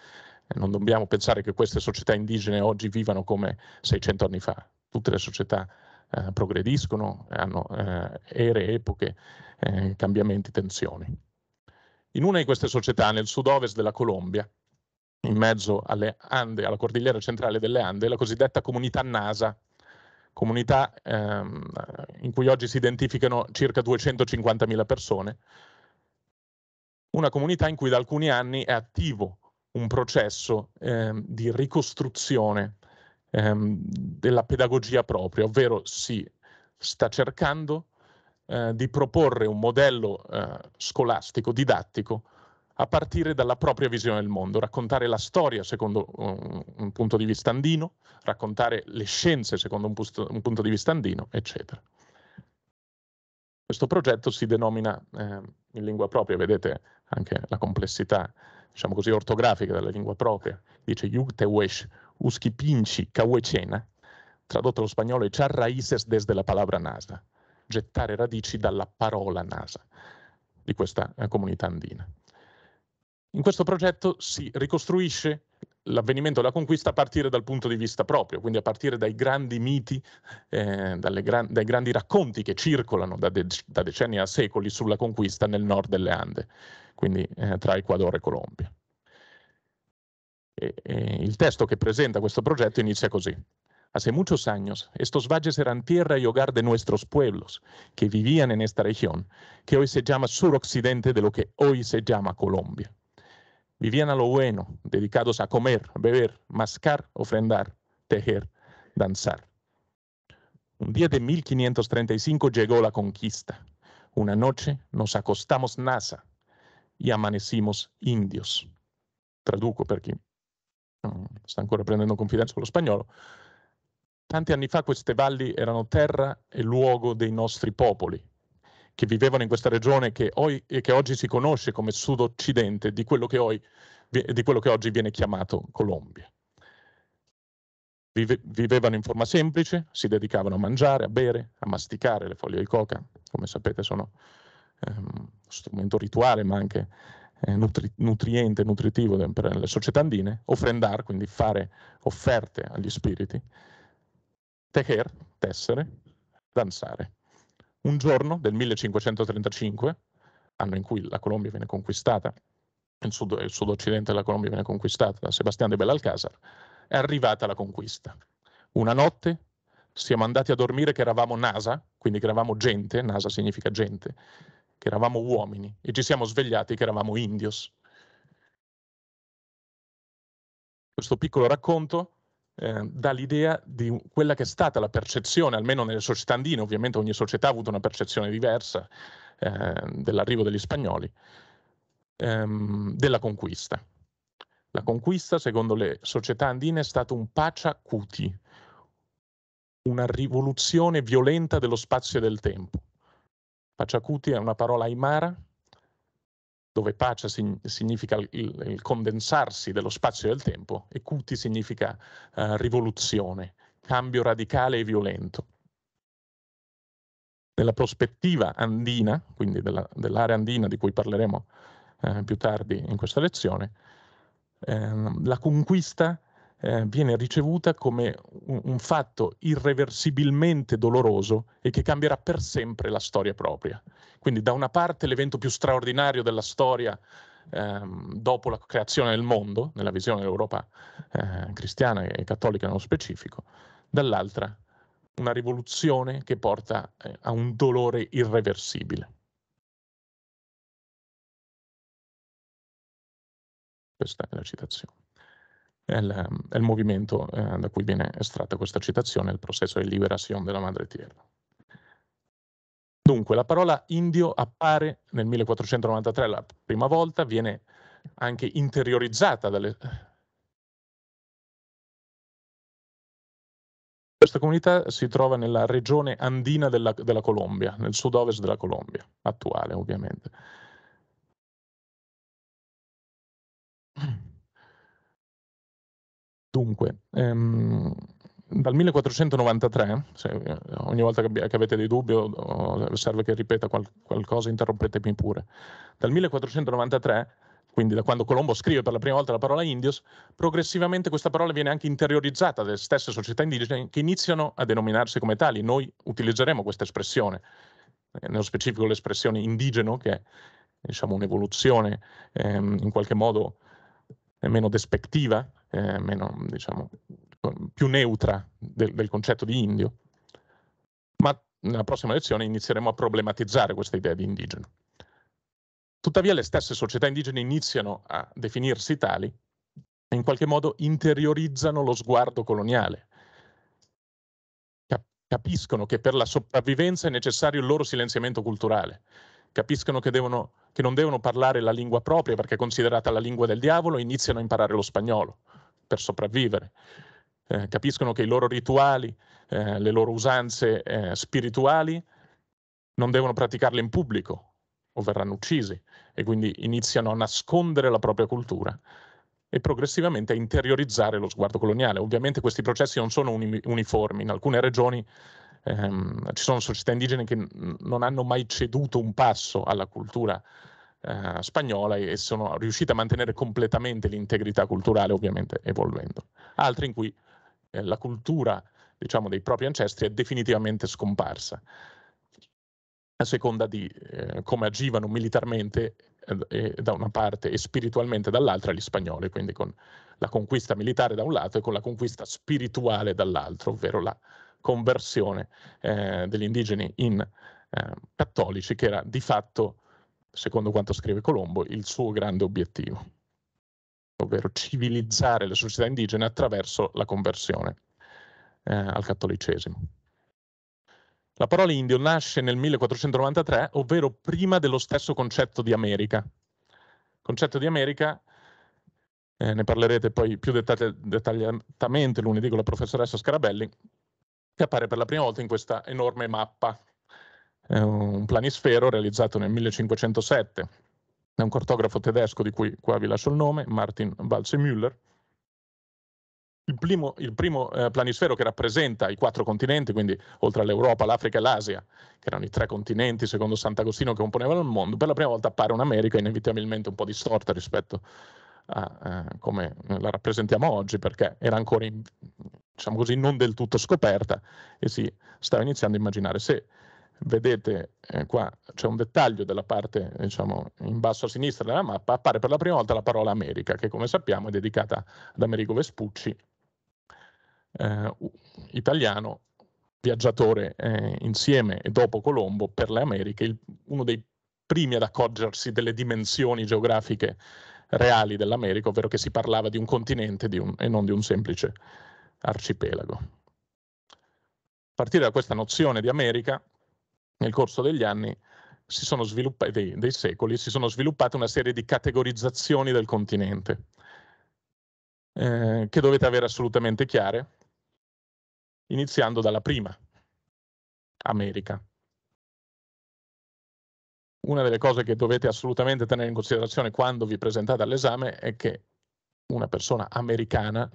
eh, non dobbiamo pensare che queste società indigene oggi vivano come 600 anni fa. Tutte le società eh, progrediscono, hanno eh, ere, epoche, eh, cambiamenti, tensioni. In una di queste società, nel sud-ovest della Colombia, in mezzo alle Ande, alla cordigliera centrale delle Ande, la cosiddetta comunità NASA, comunità ehm, in cui oggi si identificano circa 250.000 persone, una comunità in cui da alcuni anni è attivo un processo ehm, di ricostruzione ehm, della pedagogia propria, ovvero si sta cercando eh, di proporre un modello eh, scolastico, didattico, a partire dalla propria visione del mondo, raccontare la storia secondo un, un punto di vista andino, raccontare le scienze secondo un, pusto, un, punto di vista andino, eccetera. Questo progetto si denomina eh, in lingua propria, vedete anche la complessità, diciamo così, ortografica della lingua propria, dice Yugtewesh Uskipinci Kawecena, tradotto allo spagnolo Echar raíces desde la palabra NASA, gettare radici dalla parola NASA di questa eh, comunità andina. In questo progetto si ricostruisce l'avvenimento della conquista a partire dal punto di vista proprio, quindi a partire dai grandi miti, eh, gran, dai grandi racconti che circolano da, de- da, decenni a secoli sulla conquista nel nord delle Ande, quindi eh, tra Ecuador e Colombia. E, e il testo che presenta questo progetto inizia così. Hace muchos años, estos valles eran tierra y hogar de nuestros pueblos que vivían en esta región, que hoy se llama suroccidente de lo que hoy se llama Colombia. vivían a lo bueno, dedicados a comer, beber, mascar, ofrendar, tejer, danzar. Un día de 1535 llegó la conquista. Una noche nos acostamos NASA y amanecimos indios. Traduco porque mm, están ancora prendendo confidenza con lo español. Tanti anni fa queste valli erano terra e luogo de nostri popoli, che vivevano in questa regione che, oggi, che oggi si conosce come sud-occidente di quello, oggi, di quello che oggi viene chiamato Colombia. Vive, vivevano in forma semplice, si dedicavano a mangiare, a bere, a masticare le foglie di coca, come sapete sono ehm, strumento rituale ma anche eh, nutri, nutriente, nutritivo per le società andine, offrendar, quindi fare offerte agli spiriti, teher, tessere, danzare un giorno del 1535, anno in cui la Colombia viene conquistata, il, sud, il sud-occidente della Colombia viene conquistata da Sebastiano de Belalcazar, è arrivata la conquista. Una notte siamo andati a dormire che eravamo NASA, quindi che eravamo gente, NASA significa gente, che eravamo uomini, e ci siamo svegliati che eravamo indios. Questo piccolo racconto eh, dà l'idea di quella che è stata la percezione, almeno nelle società andine, ovviamente ogni società ha avuto una percezione diversa eh, dell'arrivo degli spagnoli, ehm, della conquista. La conquista, secondo le società andine, è stata un pacia cuti, una rivoluzione violenta dello spazio e del tempo. Paciacuti è una parola aimara dove pace significa il, condensarsi dello spazio e del tempo e cuti significa uh, rivoluzione, cambio radicale e violento. Nella prospettiva andina, quindi della, dell'area andina di cui parleremo uh, più tardi in questa lezione, ehm, la conquista eh, viene ricevuta come un, un fatto irreversibilmente doloroso e che cambierà per sempre la storia propria. Quindi da una parte l'evento più straordinario della storia Ehm, dopo la creazione del mondo, nella visione dell'Europa eh, cristiana e cattolica nello specifico, dall'altra una rivoluzione che porta eh, a un dolore irreversibile. Questa è la citazione è il, il movimento eh, da cui viene estratta questa citazione, il processo di liberazione della madre terra. Dunque, la parola indio appare nel 1493 la prima volta, viene anche interiorizzata dalle... Questa comunità si trova nella regione andina della, della Colombia, nel sud-ovest della Colombia, attuale ovviamente. Dunque, ehm, dal 1493, se, eh, ogni volta che, che, avete dei dubbi o, o serve che ripeta qual, qualcosa, interrompetemi pure. Dal 1493, quindi da quando Colombo scrive per la prima volta la parola indios, progressivamente questa parola viene anche interiorizzata dalle stesse società indigene che iniziano a denominarsi come tali. Noi utilizzeremo questa espressione, eh, nello specifico l'espressione indigeno, che è diciamo, un'evoluzione ehm, in qualche modo eh, meno despectiva eh, meno, diciamo, più neutra del, del concetto di indio. Ma nella prossima lezione inizieremo a problematizzare questa idea di indigeno. Tuttavia le stesse società indigene iniziano a definirsi tali e in qualche modo interiorizzano lo sguardo coloniale. Capiscono che per la sopravvivenza è necessario il loro silenziamento culturale. Capiscono che, devono, che non devono parlare la lingua propria perché è considerata la lingua del diavolo e iniziano a imparare lo spagnolo per sopravvivere. Eh, capiscono che i loro rituali, eh, le loro usanze eh, spirituali non devono praticarle in pubblico o verranno uccisi e quindi iniziano a nascondere la propria cultura e progressivamente a interiorizzare lo sguardo coloniale. Ovviamente questi processi non sono uni- uniformi, in alcune regioni ehm, ci sono società indigene che n- non hanno mai ceduto un passo alla cultura eh, spagnola e sono riusciti a mantenere completamente l'integrità culturale, ovviamente evolvendo. Altri in cui eh, la cultura diciamo, dei propri ancestri è definitivamente scomparsa, a seconda di eh, come agivano militarmente eh, da una parte e spiritualmente dall'altra gli spagnoli, quindi con la conquista militare da un lato e con la conquista spirituale dall'altro, ovvero la conversione eh, degli indigeni in eh, cattolici, che era di fatto secondo quanto scrive Colombo, il suo grande obiettivo, ovvero civilizzare le società indigene attraverso la conversione eh, al cattolicesimo. La parola indio nasce nel 1493, ovvero prima dello stesso concetto di America. Il concetto di America, eh, ne parlerete poi più dettagli- dettagliatamente lunedì con la professoressa Scarabelli, che appare per la prima volta in questa enorme mappa è un planisfero realizzato nel 1507 da un cartografo tedesco di cui qua vi lascio il nome, Martin Walzemüller. Il primo, il primo eh, planisfero che rappresenta i quattro continenti, quindi oltre all'Europa, l'Africa e l'Asia, che erano i tre continenti secondo Sant'Agostino che componevano il mondo, per la prima volta appare un'America inevitabilmente un po' distorta rispetto a eh, come la rappresentiamo oggi, perché era ancora, in, diciamo così, non del tutto scoperta e si stava iniziando a immaginare se vedete eh, qua c'è un dettaglio della parte diciamo, in basso a sinistra della mappa, appare per la prima volta la parola America, che come sappiamo è dedicata ad Amerigo Vespucci, eh, italiano, viaggiatore eh, insieme e dopo Colombo per le Americhe, il, uno dei primi ad accorgersi delle dimensioni geografiche reali dell'America, ovvero che si parlava di un continente di un, e non di un semplice arcipelago. A partire da questa nozione di America, nel corso degli anni sviluppa- dei, dei secoli, si sono sviluppate una serie di categorizzazioni del continente eh, che dovete avere assolutamente chiare, iniziando dalla prima, America. Una delle cose che dovete assolutamente tenere in considerazione quando vi presentate all'esame è che una persona americana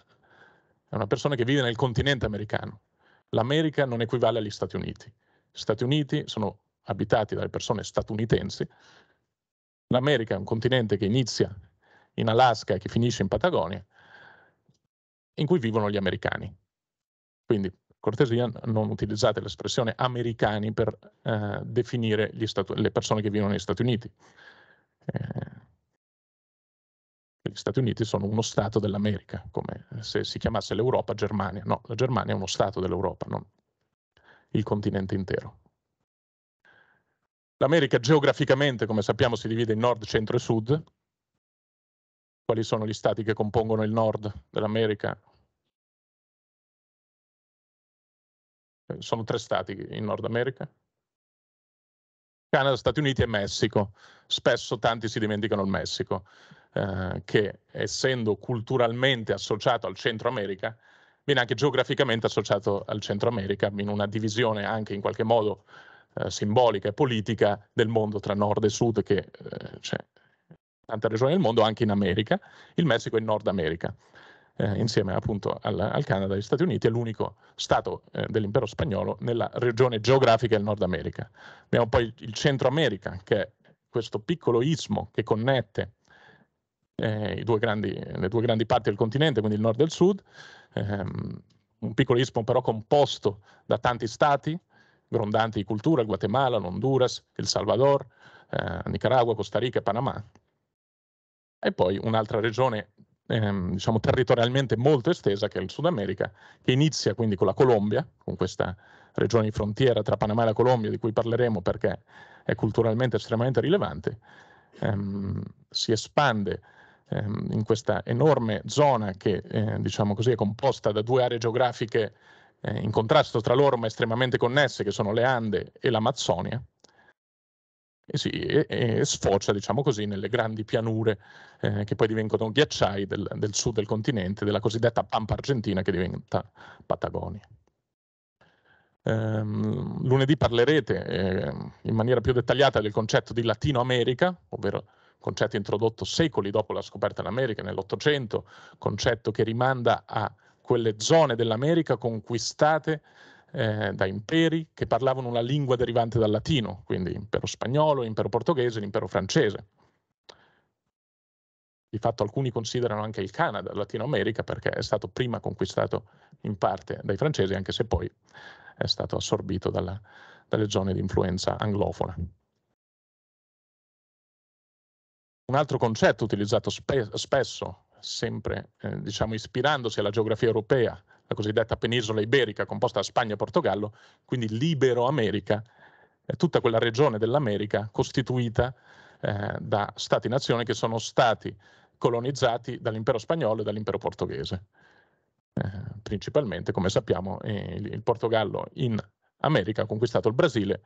è una persona che vive nel continente americano. L'America non equivale agli Stati Uniti. Stati Uniti sono abitati dalle persone statunitensi, l'America è un continente che inizia in Alaska e che finisce in Patagonia, in cui vivono gli americani. Quindi, cortesia, non utilizzate l'espressione americani per eh, definire le persone che vivono negli Stati Uniti. Eh, gli Stati Uniti sono uno Stato dell'America, come se si chiamasse l'Europa Germania. No, la Germania è uno Stato dell'Europa, non il continente intero. L'America geograficamente, come sappiamo, si divide in nord, centro e sud. Quali sono gli stati che compongono il nord dell'America? Eh, sono tre stati in Nord America. Canada, Stati Uniti e Messico. Spesso tanti si dimenticano il Messico, eh, che essendo culturalmente associato al Centro America, viene anche geograficamente associato al Centro America in una divisione anche in qualche modo eh, simbolica e politica del mondo tra nord e sud che eh, c'è in tante regioni del mondo, anche in America, il Messico e il Nord America. Eh, insieme appunto al, al Canada e agli Stati Uniti, è l'unico stato eh, dell'impero spagnolo nella regione geografica del Nord America. Abbiamo poi il Centro America, che è questo piccolo istmo che connette eh, due grandi, le due grandi parti del continente, quindi il nord e il sud, ehm, un piccolo istmo però composto da tanti stati, grondanti di cultura, Guatemala, Honduras, El Salvador, eh, Nicaragua, Costa Rica e Panama. E poi un'altra regione ehm, diciamo territorialmente molto estesa che è il Sud America, che inizia quindi con la Colombia, con questa regione di frontiera tra Panama e la Colombia di cui parleremo perché è culturalmente estremamente rilevante, ehm, si espande ehm, in questa enorme zona che eh, diciamo così, è composta da due aree geografiche eh, in contrasto tra loro ma estremamente connesse, che sono le Ande e l'Amazzonia, e, si, e, e sfocia diciamo così, nelle grandi pianure eh, che poi diventano ghiacciai del, del sud del continente, della cosiddetta Pampa Argentina che diventa Patagonia. Um, lunedì parlerete eh, in maniera più dettagliata del concetto di Latino America, ovvero concetto introdotto secoli dopo la scoperta dell'America, nell'Ottocento, concetto che rimanda a quelle zone dell'America conquistate eh, da imperi che parlavano una lingua derivante dal latino, quindi impero spagnolo, impero portoghese, impero francese. Di fatto alcuni considerano anche il Canada Latino America perché è stato prima conquistato in parte dai francesi, anche se poi è stato assorbito dalla, dalle zone di influenza anglofona. un altro concetto utilizzato spe spesso, sempre eh, diciamo ispirandosi alla geografia europea, la cosiddetta penisola iberica composta da Spagna e Portogallo, quindi l'Ibero America, è tutta quella regione dell'America costituita eh, da stati nazioni che sono stati colonizzati dall'impero spagnolo e dall'impero portoghese. Eh, principalmente, come sappiamo, eh, il, il Portogallo in America ha conquistato il Brasile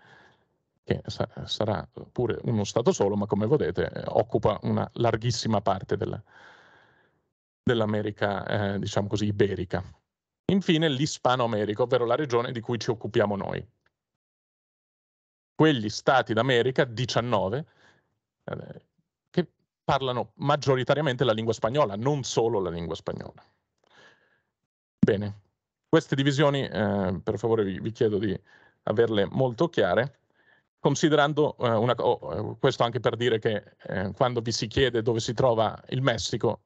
che sa- sarà pure uno Stato solo, ma come vedete eh, occupa una larghissima parte della, dell'America, eh, diciamo così, iberica. Infine l'Ispanoamerica, ovvero la regione di cui ci occupiamo noi. Quegli Stati d'America, 19, eh, che parlano maggioritariamente la lingua spagnola, non solo la lingua spagnola. Bene, queste divisioni, eh, per favore vi, vi chiedo di averle molto chiare considerando eh, una, oh, eh, questo anche per dire che eh, quando vi si chiede dove si trova il Messico,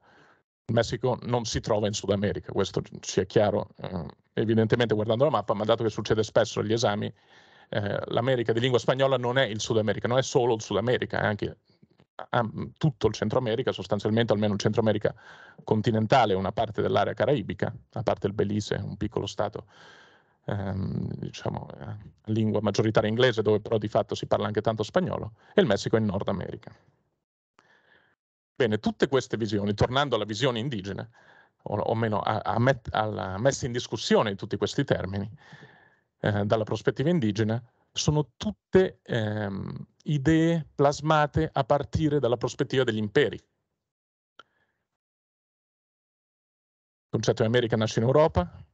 il Messico non si trova in Sud America, questo ci è chiaro eh, evidentemente guardando la mappa, ma dato che succede spesso agli esami, eh, l'America di lingua spagnola non è il Sud America, non è solo il Sud America, è anche ah, mm, tutto il Centro America, sostanzialmente almeno il Centro America continentale, una parte dell'area caraibica, a parte il Belize, un piccolo stato ehm, diciamo, eh, lingua maggioritaria inglese, dove però di fatto si parla anche tanto spagnolo, e il Messico in Nord America. Bene, tutte queste visioni, tornando alla visione indigena, o, o meno a, a met, alla messa in discussione di tutti questi termini, eh, dalla prospettiva indigena, sono tutte ehm, idee plasmate a partire dalla prospettiva degli imperi. Il concetto di America nasce in Europa,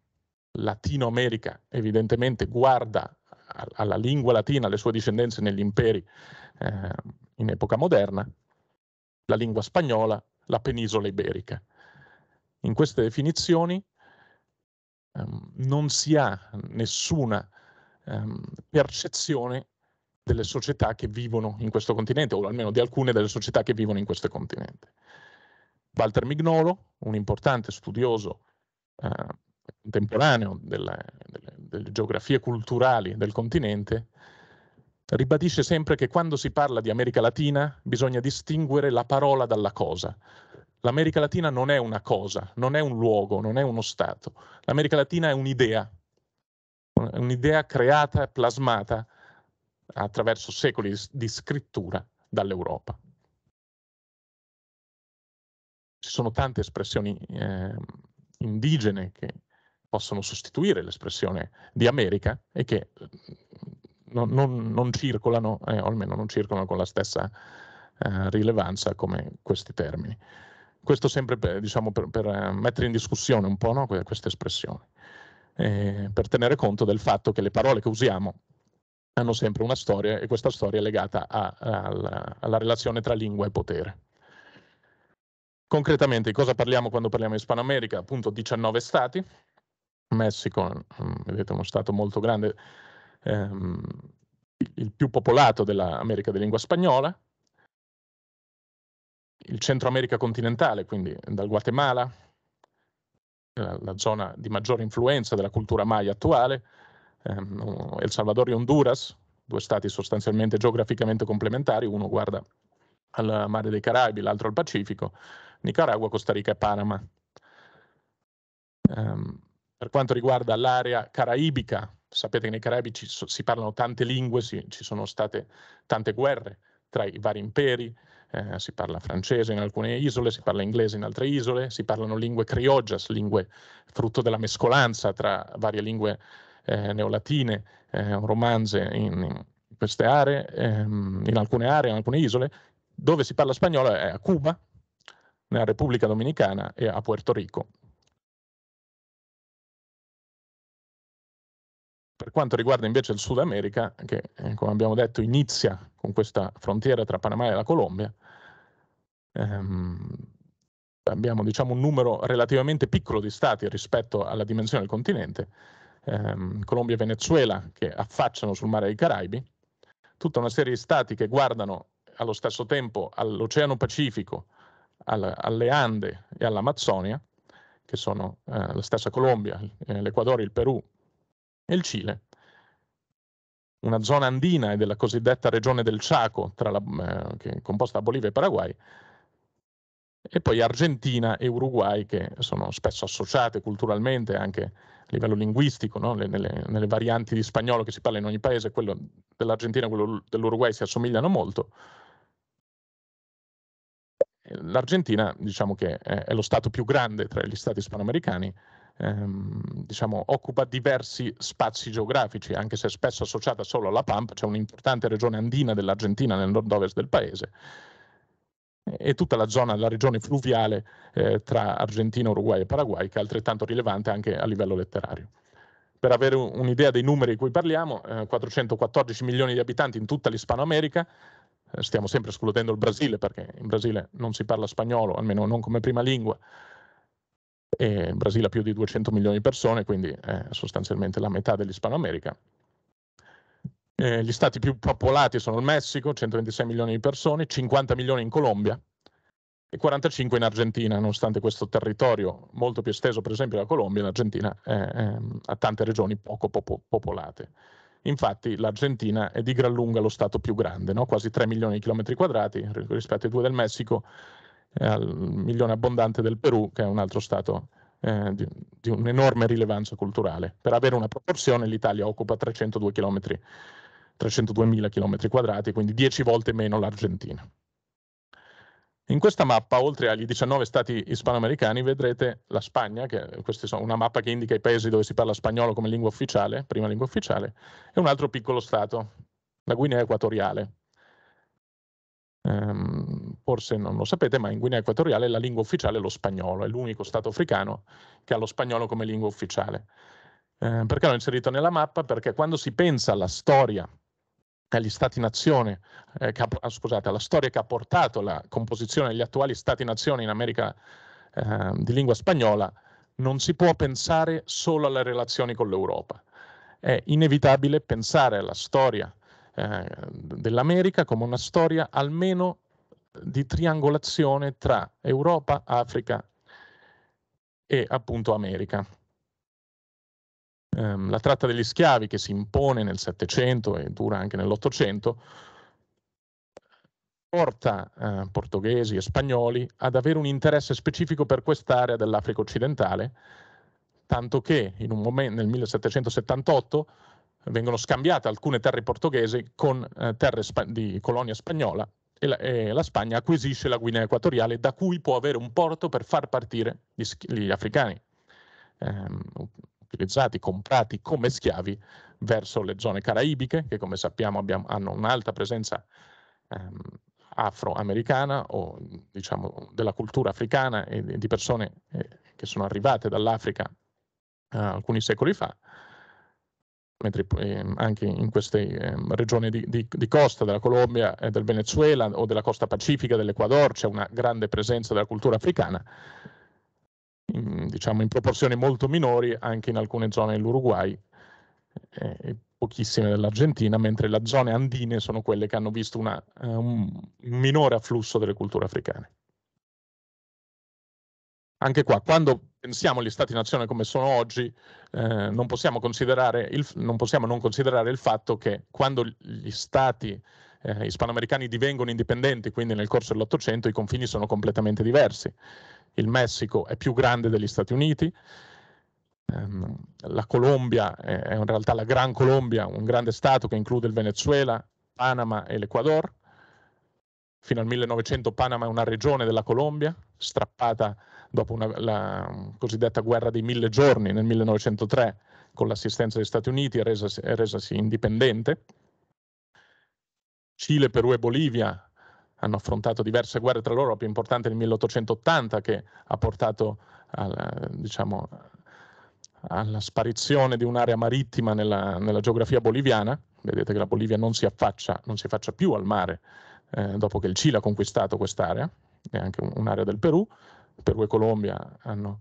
Latino America evidentemente guarda alla lingua latina, alle sue discendenze negli imperi eh, in epoca moderna, la lingua spagnola, la penisola iberica. In queste definizioni ehm, non si ha nessuna ehm, percezione delle società che vivono in questo continente, o almeno di alcune delle società che vivono in questo continente. Walter Mignolo, un importante studioso eh, contemporaneo della, delle, delle geografie culturali del continente, ribadisce sempre che quando si parla di America Latina bisogna distinguere la parola dalla cosa. L'America Latina non è una cosa, non è un luogo, non è uno Stato. L'America Latina è un'idea, un'idea creata, plasmata attraverso secoli di scrittura dall'Europa. Ci sono tante espressioni eh, indigene che possono sostituire l'espressione di America e che mm, non, non, non circolano, eh, o almeno non circolano con la stessa eh, rilevanza come questi termini. Questo sempre per, diciamo, per, per eh, mettere in discussione un po' no, queste espressioni, eh, per tenere conto del fatto che le parole che usiamo hanno sempre una storia e questa storia è legata a, a, alla, alla relazione tra lingua e potere. Concretamente, di cosa parliamo quando parliamo di America? Appunto 19 stati, Messico, mm, vedete, è uno stato molto grande, ehm, il più popolato dell'America di lingua spagnola, il Centro America continentale, quindi dal Guatemala, la, la zona di maggiore influenza della cultura maya attuale, ehm, El Salvador e Honduras, due stati sostanzialmente geograficamente complementari, uno guarda al mare dei Caraibi, l'altro al Pacifico, Nicaragua, Costa Rica e Panama. Um, per quanto riguarda l'area caraibica, sapete che nei Caraibi ci, si parlano tante lingue, si, ci sono state tante guerre tra i vari imperi, eh, si parla francese in alcune isole, si parla inglese in altre isole, si parlano lingue criollas, lingue frutto della mescolanza tra varie lingue eh, neolatine, eh, romanze in, in, queste aree, ehm, in alcune aree, in alcune isole, dove si parla spagnolo è a Cuba, nella Repubblica Dominicana e a Puerto Rico. quanto riguarda invece il Sud America, che eh, come abbiamo detto inizia con questa frontiera tra Panama e la Colombia, ehm, abbiamo diciamo, un numero relativamente piccolo di stati rispetto alla dimensione del continente, ehm, Colombia e Venezuela che affacciano sul mare dei Caraibi, tutta una serie di stati che guardano allo stesso tempo all'Oceano Pacifico, al, alle Ande e all'Amazzonia, che sono eh, la stessa Colombia, eh, l'Equador, il Perù, e il Cile. Una zona andina e della cosiddetta regione del Chaco, la, mm, eh, che è composta da Bolivia e Paraguay, e poi Argentina e Uruguay, che sono spesso associate culturalmente anche a livello linguistico, no? le, nelle, nelle, varianti di spagnolo che si parla in ogni paese, quello dell'Argentina e quello dell'Uruguay si assomigliano molto. L'Argentina, diciamo che è, è lo stato più grande tra gli stati ispanoamericani, ehm, diciamo, occupa diversi spazi geografici, anche se spesso associata solo alla Pampa, c'è un'importante regione andina dell'Argentina nel nord-ovest del paese e tutta la zona, la regione fluviale eh, tra Argentina, Uruguay e Paraguay, che è altrettanto rilevante anche a livello letterario. Per avere un'idea dei numeri di cui parliamo, eh, 414 milioni di abitanti in tutta l'Ispanoamerica, eh, stiamo sempre escludendo il Brasile perché in Brasile non si parla spagnolo, almeno non come prima lingua, e eh, in Brasile ha più di 200 milioni di persone, quindi è eh, sostanzialmente la metà dell'Ispanoamerica. Eh, gli stati più popolati sono il Messico, 126 milioni di persone, 50 milioni in Colombia e 45 in Argentina, nonostante questo territorio molto più esteso, per esempio la Colombia, l'Argentina eh, eh, ha tante regioni poco pop- popolate. Infatti l'Argentina è di gran lunga lo stato più grande, no? quasi 3 milioni di chilometri quadrati rispetto ai due del Messico eh, al milione abbondante del Perù, che è un altro stato eh, di, di un'enorme rilevanza culturale. Per avere una proporzione l'Italia occupa 302 km, 302.000 km quadrati, quindi 10 volte meno l'Argentina. In questa mappa, oltre agli 19 stati ispanoamericani, vedrete la Spagna, che è una mappa che indica i paesi dove si parla spagnolo come lingua ufficiale, prima lingua ufficiale, e un altro piccolo stato, la Guinea Equatoriale, Um, forse non lo sapete, ma in Guinea Equatoriale la lingua ufficiale è lo spagnolo, è l'unico Stato africano che ha lo spagnolo come lingua ufficiale. Uh, perché l'ho inserito nella mappa? Perché quando si pensa alla storia, agli stati-nazione, eh, ah, scusate, alla storia che ha portato la composizione degli attuali stati-nazione in America eh, di lingua spagnola, non si può pensare solo alle relazioni con l'Europa. È inevitabile pensare alla storia eh, dell'America come una storia almeno di triangolazione tra Europa, Africa e appunto America. Eh, la tratta degli schiavi che si impone nel Settecento e dura anche nell'Ottocento porta eh, portoghesi e spagnoli ad avere un interesse specifico per quest'area dell'Africa occidentale, tanto che un momen- nel 1778 vengono scambiate alcune terre portoghesi con eh, terre spa- di colonia spagnola e la, e la, Spagna acquisisce la Guinea equatoriale da cui può avere un porto per far partire gli, gli africani ehm, utilizzati, comprati come schiavi verso le zone caraibiche che come sappiamo abbiamo, hanno un'alta presenza ehm, afroamericana o diciamo della cultura africana e di persone eh, che sono arrivate dall'Africa eh, alcuni secoli fa mentre ehm, anche in queste ehm, regioni di, di, di, costa della Colombia e del Venezuela o della costa pacifica dell'Ecuador c'è una grande presenza della cultura africana, in, diciamo in proporzioni molto minori anche in alcune zone dell'Uruguay eh, e pochissime dell'Argentina, mentre le zone andine sono quelle che hanno visto una, eh, un minore afflusso delle culture africane anche qua, quando pensiamo agli stati nazione come sono oggi, eh, non, possiamo il, non, possiamo non considerare il fatto che quando gli stati eh, ispanoamericani divengono indipendenti, quindi nel corso dell'Ottocento, i confini sono completamente diversi. Il Messico è più grande degli Stati Uniti, ehm, la Colombia è, è in realtà la Gran Colombia, un grande stato che include il Venezuela, Panama e l'Ecuador fino al 1900 Panama è una regione della Colombia, strappata dopo una, la cosiddetta guerra dei mille giorni nel 1903 con l'assistenza degli Stati Uniti e resasi, resasi indipendente. Cile, Perù e Bolivia hanno affrontato diverse guerre tra loro, la più importante nel 1880 che ha portato alla, diciamo, alla sparizione di un'area marittima nella, nella, geografia boliviana. Vedete che la Bolivia non si affaccia, non si affaccia più al mare eh, dopo che il Cile ha conquistato quest'area, è anche un'area del Perù. Perù e Colombia hanno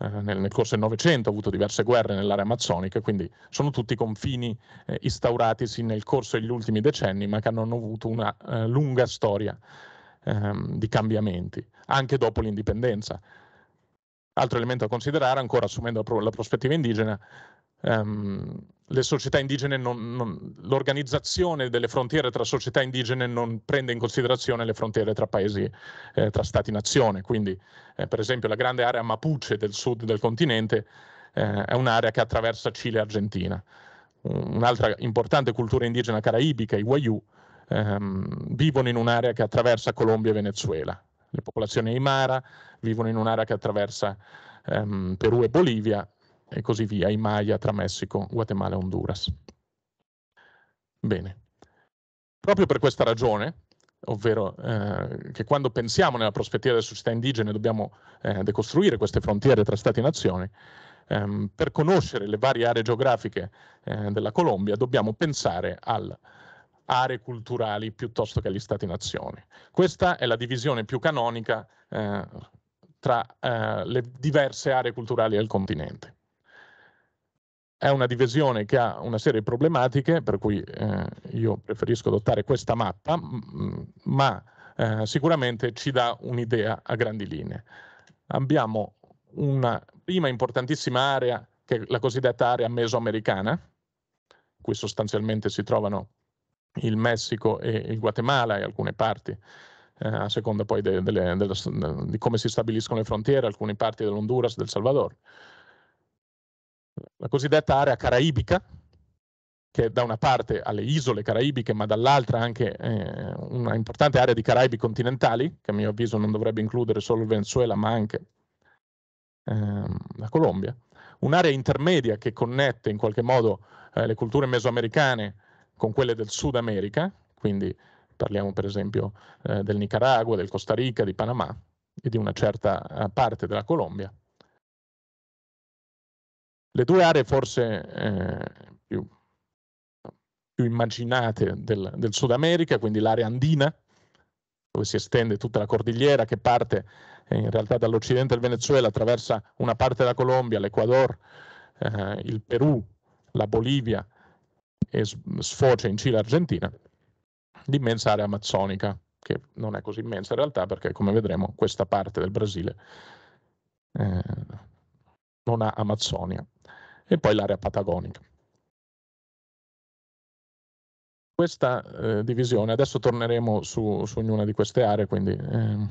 eh, nel, nel, corso del Novecento avuto diverse guerre nell'area amazzonica, quindi sono tutti confini eh, instauratisi nel corso degli ultimi decenni, ma che hanno avuto una eh, lunga storia ehm, di cambiamenti, anche dopo l'indipendenza. Altro elemento da considerare, ancora assumendo la, pro- la prospettiva indigena, ehm, le società indigene non, non, l'organizzazione delle frontiere tra società indigene non prende in considerazione le frontiere tra paesi, eh, tra stati-nazione. Quindi, eh, per esempio, la grande area mapuche del sud del continente eh, è un'area che attraversa Cile e Argentina. Un'altra importante cultura indigena caraibica, i Wayuu, ehm, vivono in un'area che attraversa Colombia e Venezuela. Le popolazioni Aymara vivono in un'area che attraversa ehm, Perù e Bolivia e così via, i Maya tra Messico, Guatemala e Honduras. Bene, proprio per questa ragione, ovvero eh, che quando pensiamo nella prospettiva delle società indigene dobbiamo eh, decostruire queste frontiere tra Stati e nazioni, ehm, per conoscere le varie aree geografiche eh, della Colombia dobbiamo pensare alle aree culturali piuttosto che agli stati-nazioni. e Questa è la divisione più canonica eh, tra eh, le diverse aree culturali del continente è una divisione che ha una serie di problematiche, per cui eh, io preferisco adottare questa mappa, ma eh, sicuramente ci dà un'idea a grandi linee. Abbiamo una prima importantissima area, che è la cosiddetta area mesoamericana, qui sostanzialmente si trovano il Messico e il Guatemala e alcune parti, eh, a seconda poi de, de, de, di come si stabiliscono le frontiere, alcune parti dell'Honduras, del Salvador la cosiddetta area caraibica, che da una parte ha le isole caraibiche, ma dall'altra anche eh, una importante area di Caraibi continentali, che a mio avviso non dovrebbe includere solo il Venezuela, ma anche eh, la Colombia. Un'area intermedia che connette in qualche modo eh, le culture mesoamericane con quelle del Sud America, quindi parliamo per esempio eh, del Nicaragua, del Costa Rica, di Panama e di una certa eh, parte della Colombia, le due aree forse eh, più, più, immaginate del, del, Sud America, quindi l'area andina, dove si estende tutta la cordigliera che parte eh, in realtà dall'occidente del Venezuela, attraversa una parte della Colombia, l'Ecuador, eh, il Perù, la Bolivia e sfocia in Cile e Argentina, l'immensa area amazzonica, che non è così immensa in realtà perché come vedremo questa parte del Brasile eh, non ha Amazzonia e poi l'area patagonica. Questa eh, divisione, adesso torneremo su, su, ognuna di queste aree, quindi eh,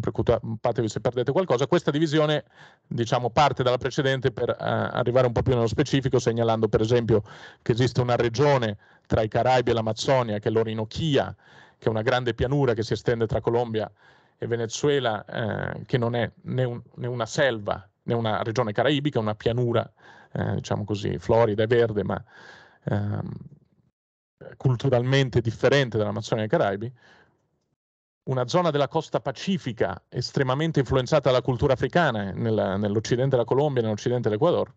preoccupatevi se perdete qualcosa. Questa divisione diciamo, parte dalla precedente per uh, arrivare un po' più nello specifico, segnalando per esempio che esiste una regione tra i Caraibi e l'Amazzonia, che è l'Orinochia, che è una grande pianura che si estende tra Colombia e Venezuela, eh, che non è né, un, né una selva è una regione caraibica, una pianura, eh, diciamo così, florida e verde, ma ehm, culturalmente differente dall'Amazzonia dei Caraibi, una zona della costa pacifica estremamente influenzata dalla cultura africana eh, nella, nell'occidente della Colombia, nell'occidente dell'Ecuador,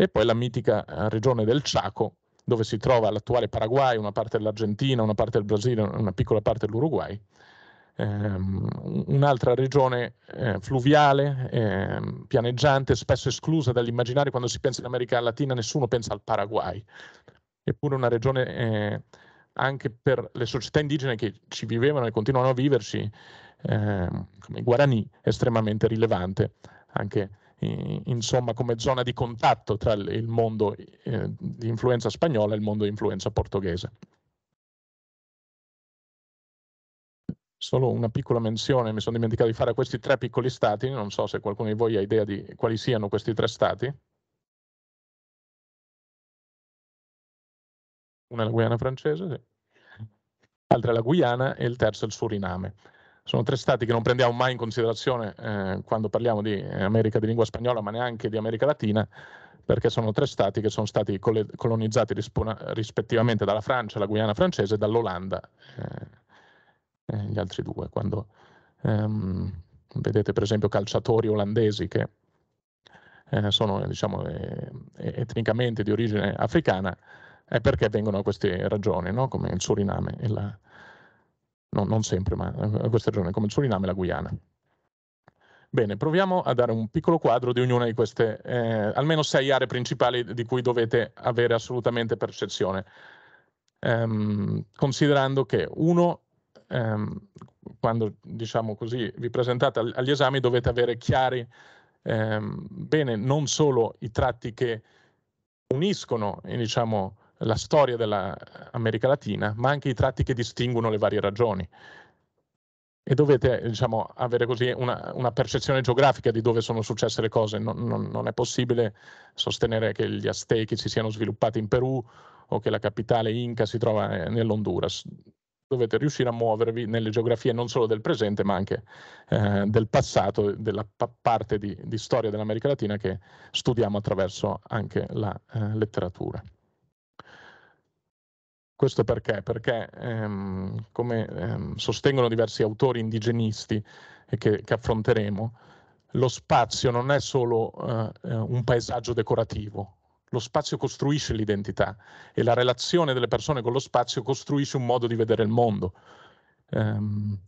e poi la mitica eh, regione del Chaco, dove si trova l'attuale Paraguay, una parte dell'Argentina, una parte del Brasile, una piccola parte dell'Uruguay, Ehm, un'altra regione eh, fluviale, ehm, pianeggiante, spesso esclusa dall'immaginario quando si pensa in America Latina, nessuno pensa al Paraguay, eppure una regione eh, anche per le società indigene che ci vivevano e continuano a viverci, ehm, come i Guarani, estremamente rilevante, anche insomma come zona di contatto tra il mondo eh, di influenza spagnola e il mondo di influenza portoghese. Solo una piccola menzione mi sono dimenticato di fare questi tre piccoli stati, non so se qualcuno di voi ha idea di quali siano questi tre stati. Una è la Guyana francese, sì. l'altra è la Guyana e il terzo è il Suriname. Sono tre stati che non prendiamo mai in considerazione eh, quando parliamo di eh, America di lingua spagnola, ma neanche di America Latina, perché sono tre stati che sono stati colonizzati rispettivamente dalla Francia, la Guyana francese e dall'Olanda. Eh eh, gli altri due. Quando ehm, vedete per esempio calciatori olandesi che eh, sono diciamo, eh, etnicamente di origine africana, è perché vengono a queste ragioni, no? come il Suriname e la... No, non sempre, ma a queste ragioni, come il Suriname e la Guyana. Bene, proviamo a dare un piccolo quadro di ognuna di queste, eh, almeno sei aree principali di cui dovete avere assolutamente percezione, ehm, considerando che uno ehm, quando diciamo così, vi presentate agli esami dovete avere chiari ehm, bene non solo i tratti che uniscono eh, diciamo, la storia dell'America eh, Latina, ma anche i tratti che distinguono le varie ragioni. E dovete eh, diciamo, avere così una, una, percezione geografica di dove sono successe le cose. Non, non, non è possibile sostenere che gli Aztechi si siano sviluppati in Perù o che la capitale Inca si trova nell'Honduras dovete riuscire a muovervi nelle geografie non solo del presente ma anche eh, del passato, della pa- parte di, di, storia dell'America Latina che studiamo attraverso anche la eh, letteratura. Questo perché? Perché ehm, come ehm, sostengono diversi autori indigenisti che, che, affronteremo, lo spazio non è solo eh, eh un paesaggio decorativo, lo spazio costruisce l'identità e la relazione delle persone con lo spazio costruisce un modo di vedere il mondo. Um,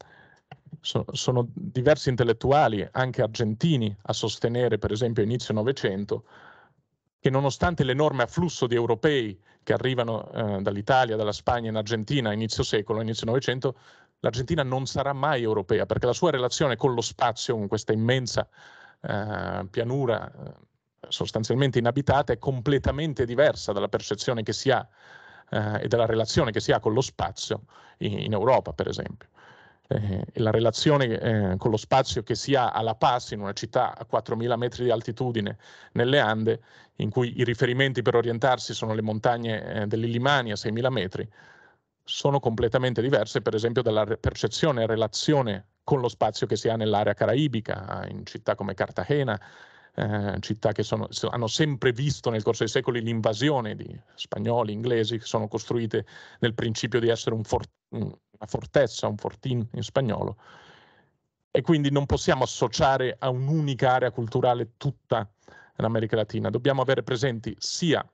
so, sono diversi intellettuali, anche argentini, a sostenere, per esempio, a inizio Novecento, che nonostante l'enorme afflusso di europei che arrivano eh, dall'Italia, dalla Spagna in Argentina a inizio secolo, inizio Novecento, l'Argentina non sarà mai europea perché la sua relazione con lo spazio, con questa immensa eh, pianura eh, sostanzialmente inabitata è completamente diversa dalla percezione che si ha eh, e dalla relazione che si ha con lo spazio in, in Europa, per esempio. Eh, la relazione eh, con lo spazio che si ha alla Paz, in una città a 4.000 metri di altitudine nelle Ande, in cui i riferimenti per orientarsi sono le montagne eh, dell'Illimani a 6.000 metri, sono completamente diverse, per esempio, dalla percezione e relazione con lo spazio che si ha nell'area caraibica, in città come Cartagena, eh, città che sono, hanno sempre visto nel corso dei secoli l'invasione di spagnoli, inglesi, che sono costruite nel principio di essere un for- una fortezza, un fortin in spagnolo. E quindi non possiamo associare a un'unica area culturale tutta l'America Latina. Dobbiamo avere presenti sia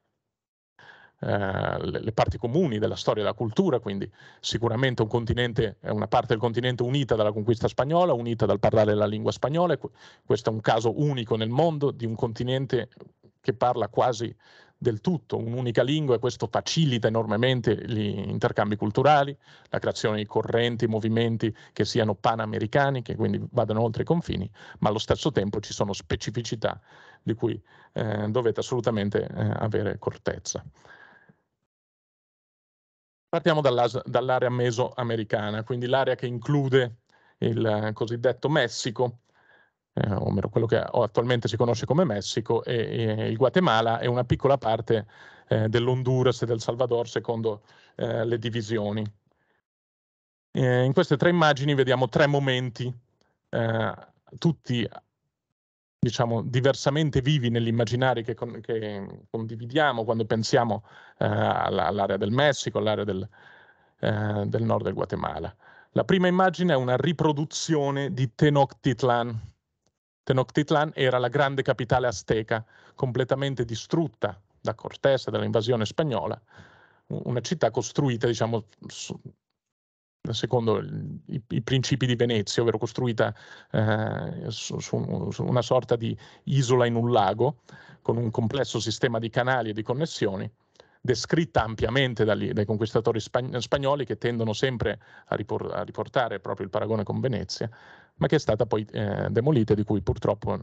eh, le parti comuni della storia e della cultura, quindi sicuramente un continente, eh, una parte del continente unita dalla conquista spagnola, unita dal parlare la lingua spagnola, questo è un caso unico nel mondo di un continente che parla quasi del tutto un'unica lingua e questo facilita enormemente gli intercambi culturali, la creazione di correnti, movimenti che siano panamericani, che quindi vadano oltre i confini, ma allo stesso tempo ci sono specificità di cui eh, dovete assolutamente eh, avere cortezza. Partiamo dall'area mesoamericana, quindi l'area che include il cosiddetto Messico, eh, o meno quello che attualmente si conosce come Messico, e, e il Guatemala e una piccola parte eh, dell'Honduras e del Salvador secondo eh, le divisioni. Eh, in queste tre immagini vediamo tre momenti, eh, tutti diciamo, diversamente vivi nell'immaginario che, con, che, condividiamo quando pensiamo eh, all'area del Messico, all'area del, eh, del, nord del Guatemala. La prima immagine è una riproduzione di Tenochtitlan. Tenochtitlan era la grande capitale azteca, completamente distrutta da Cortés, dall'invasione spagnola, una città costruita diciamo, su, secondo i, i principi di Venezia, ovvero costruita eh, su, su, una sorta di isola in un lago con un complesso sistema di canali e di connessioni descritta ampiamente dagli, dai conquistatori spagn- spagnoli che tendono sempre a, ripor- a, riportare proprio il paragone con Venezia, ma che è stata poi eh, demolita e di cui purtroppo eh,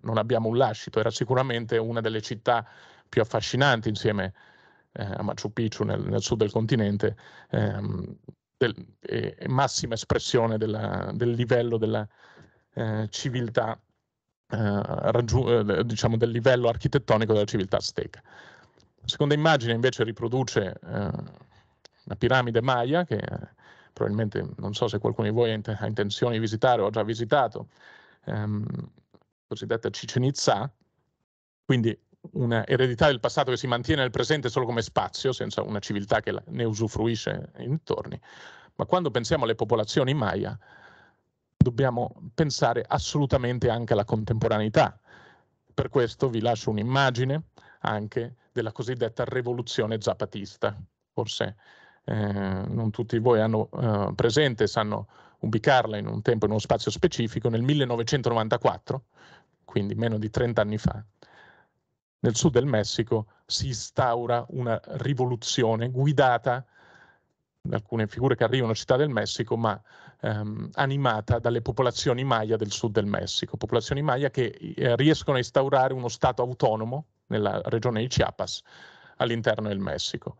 non abbiamo un lascito. Era sicuramente una delle città più affascinanti insieme eh, a Machu Picchu nel, nel sud del continente, ehm, del, eh, massima espressione della, del livello della eh, civiltà, eh, raggiu- eh, diciamo del livello architettonico della civiltà azteca. La seconda immagine invece riproduce eh, la piramide Maya, che probabilmente non so se qualcuno di voi ha, int- ha intenzione di visitare o ha già visitato, ehm, cosiddetta Cicenizza, quindi un'eredità del passato che si mantiene nel presente solo come spazio, senza una civiltà che ne usufruisce intorni, ma quando pensiamo alle popolazioni Maya dobbiamo pensare assolutamente anche alla contemporaneità. Per questo vi lascio un'immagine anche della cosiddetta rivoluzione zapatista. Forse eh, non tutti voi hanno eh, presente, sanno ubicarla in un tempo, in uno spazio specifico. Nel 1994, quindi meno di 30 anni fa, nel sud del Messico si instaura una rivoluzione guidata da alcune figure che arrivano alla città del Messico, ma ehm, animata dalle popolazioni Maya del sud del Messico, popolazioni Maya che eh, riescono a instaurare uno Stato autonomo nella regione di Chiapas all'interno del Messico.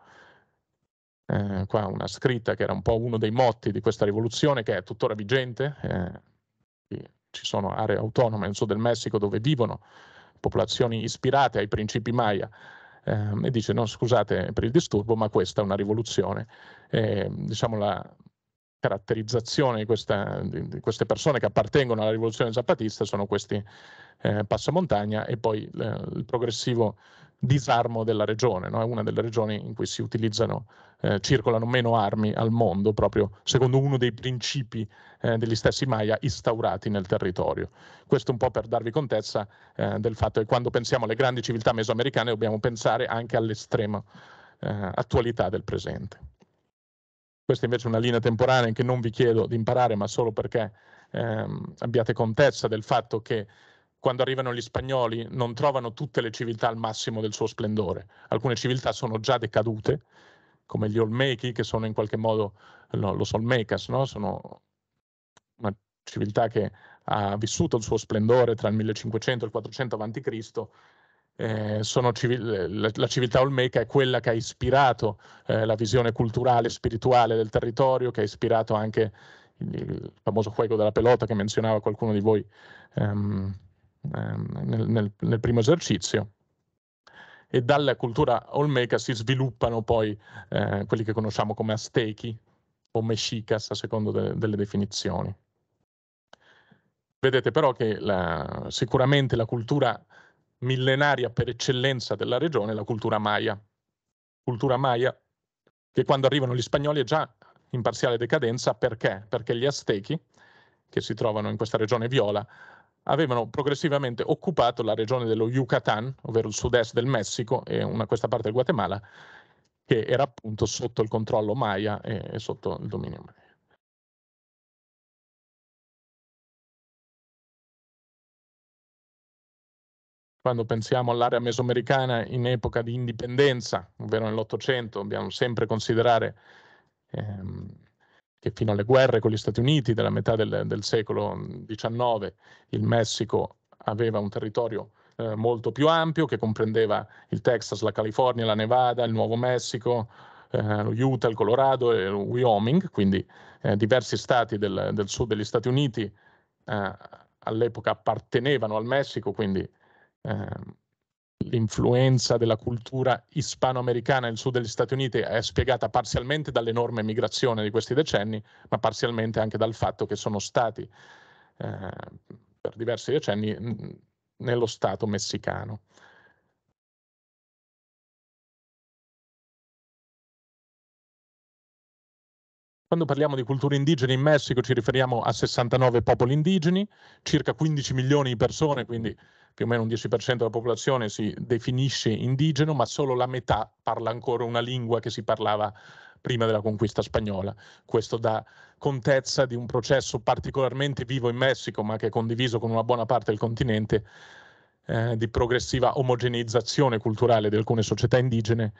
Eh, qua una scritta che era un po' uno dei motti di questa rivoluzione, che è tuttora vigente. Eh, ci sono aree autonome nel sud del Messico dove vivono popolazioni ispirate ai principi Maya, ehm, e dice no scusate per il disturbo ma questa è una rivoluzione. E, diciamo la caratterizzazione di, questa, di, queste persone che appartengono alla rivoluzione zapatista sono questi eh, passamontagna e poi eh, il progressivo disarmo della regione, no? è una delle regioni in cui si utilizzano, eh, circolano meno armi al mondo, proprio secondo uno dei principi eh, degli stessi Maya instaurati nel territorio. Questo un po' per darvi contezza eh, del fatto che quando pensiamo alle grandi civiltà mesoamericane dobbiamo pensare anche all'estrema eh, attualità del presente. Questa invece è una linea temporanea che non vi chiedo di imparare, ma solo perché ehm, abbiate contezza del fatto che quando arrivano gli spagnoli non trovano tutte le civiltà al massimo del suo splendore. Alcune civiltà sono già decadute, come gli Olmechi, che sono in qualche modo no, los Olmecas, no? sono una civiltà che ha vissuto il suo splendore tra il 1500 e il 400 a.C. Eh, civil- la, la, civiltà olmeca è quella che ha ispirato eh, la visione culturale e spirituale del territorio, che ha ispirato anche il, il famoso juego della pelota che menzionava qualcuno di voi. Ehm, Ehm, nel, nel, nel primo esercizio e dalla cultura olmeca si sviluppano poi eh, quelli che conosciamo come aztechi o mexicas a secondo de delle definizioni. Vedete però che la, sicuramente la cultura millenaria per eccellenza della regione è la cultura maya. Cultura maya che quando arrivano gli spagnoli è già in parziale decadenza perché? Perché gli aztechi, che si trovano in questa regione viola, avevano progressivamente occupato la regione dello Yucatán, ovvero il sud-est del Messico e una, questa parte del Guatemala, che era appunto sotto il controllo Maya e, e sotto il dominio Maya. Quando pensiamo all'area mesoamericana in epoca di indipendenza, ovvero nell'Ottocento, dobbiamo sempre considerare ehm, che fino alle guerre con gli Stati Uniti della metà del, del secolo XIX il Messico aveva un territorio eh, molto più ampio che comprendeva il Texas, la California, la Nevada, il Nuovo Messico, eh, lo Utah, il Colorado e il Wyoming, quindi eh, diversi stati del, del, sud degli Stati Uniti eh, all'epoca appartenevano al Messico, quindi ehm, l'influenza della cultura ispanoamericana nel sud degli Stati Uniti è spiegata parzialmente dall'enorme migrazione di questi decenni, ma parzialmente anche dal fatto che sono stati eh, per diversi decenni nello Stato messicano. Quando parliamo di culture indigene in Messico ci riferiamo a 69 popoli indigeni, circa 15 milioni di persone, quindi più o meno un 10% della popolazione si definisce indigeno, ma solo la metà parla ancora una lingua che si parlava prima della conquista spagnola. Questo dà contezza di un processo particolarmente vivo in Messico, ma che è condiviso con una buona parte del continente, eh, di progressiva omogeneizzazione culturale di alcune società indigene.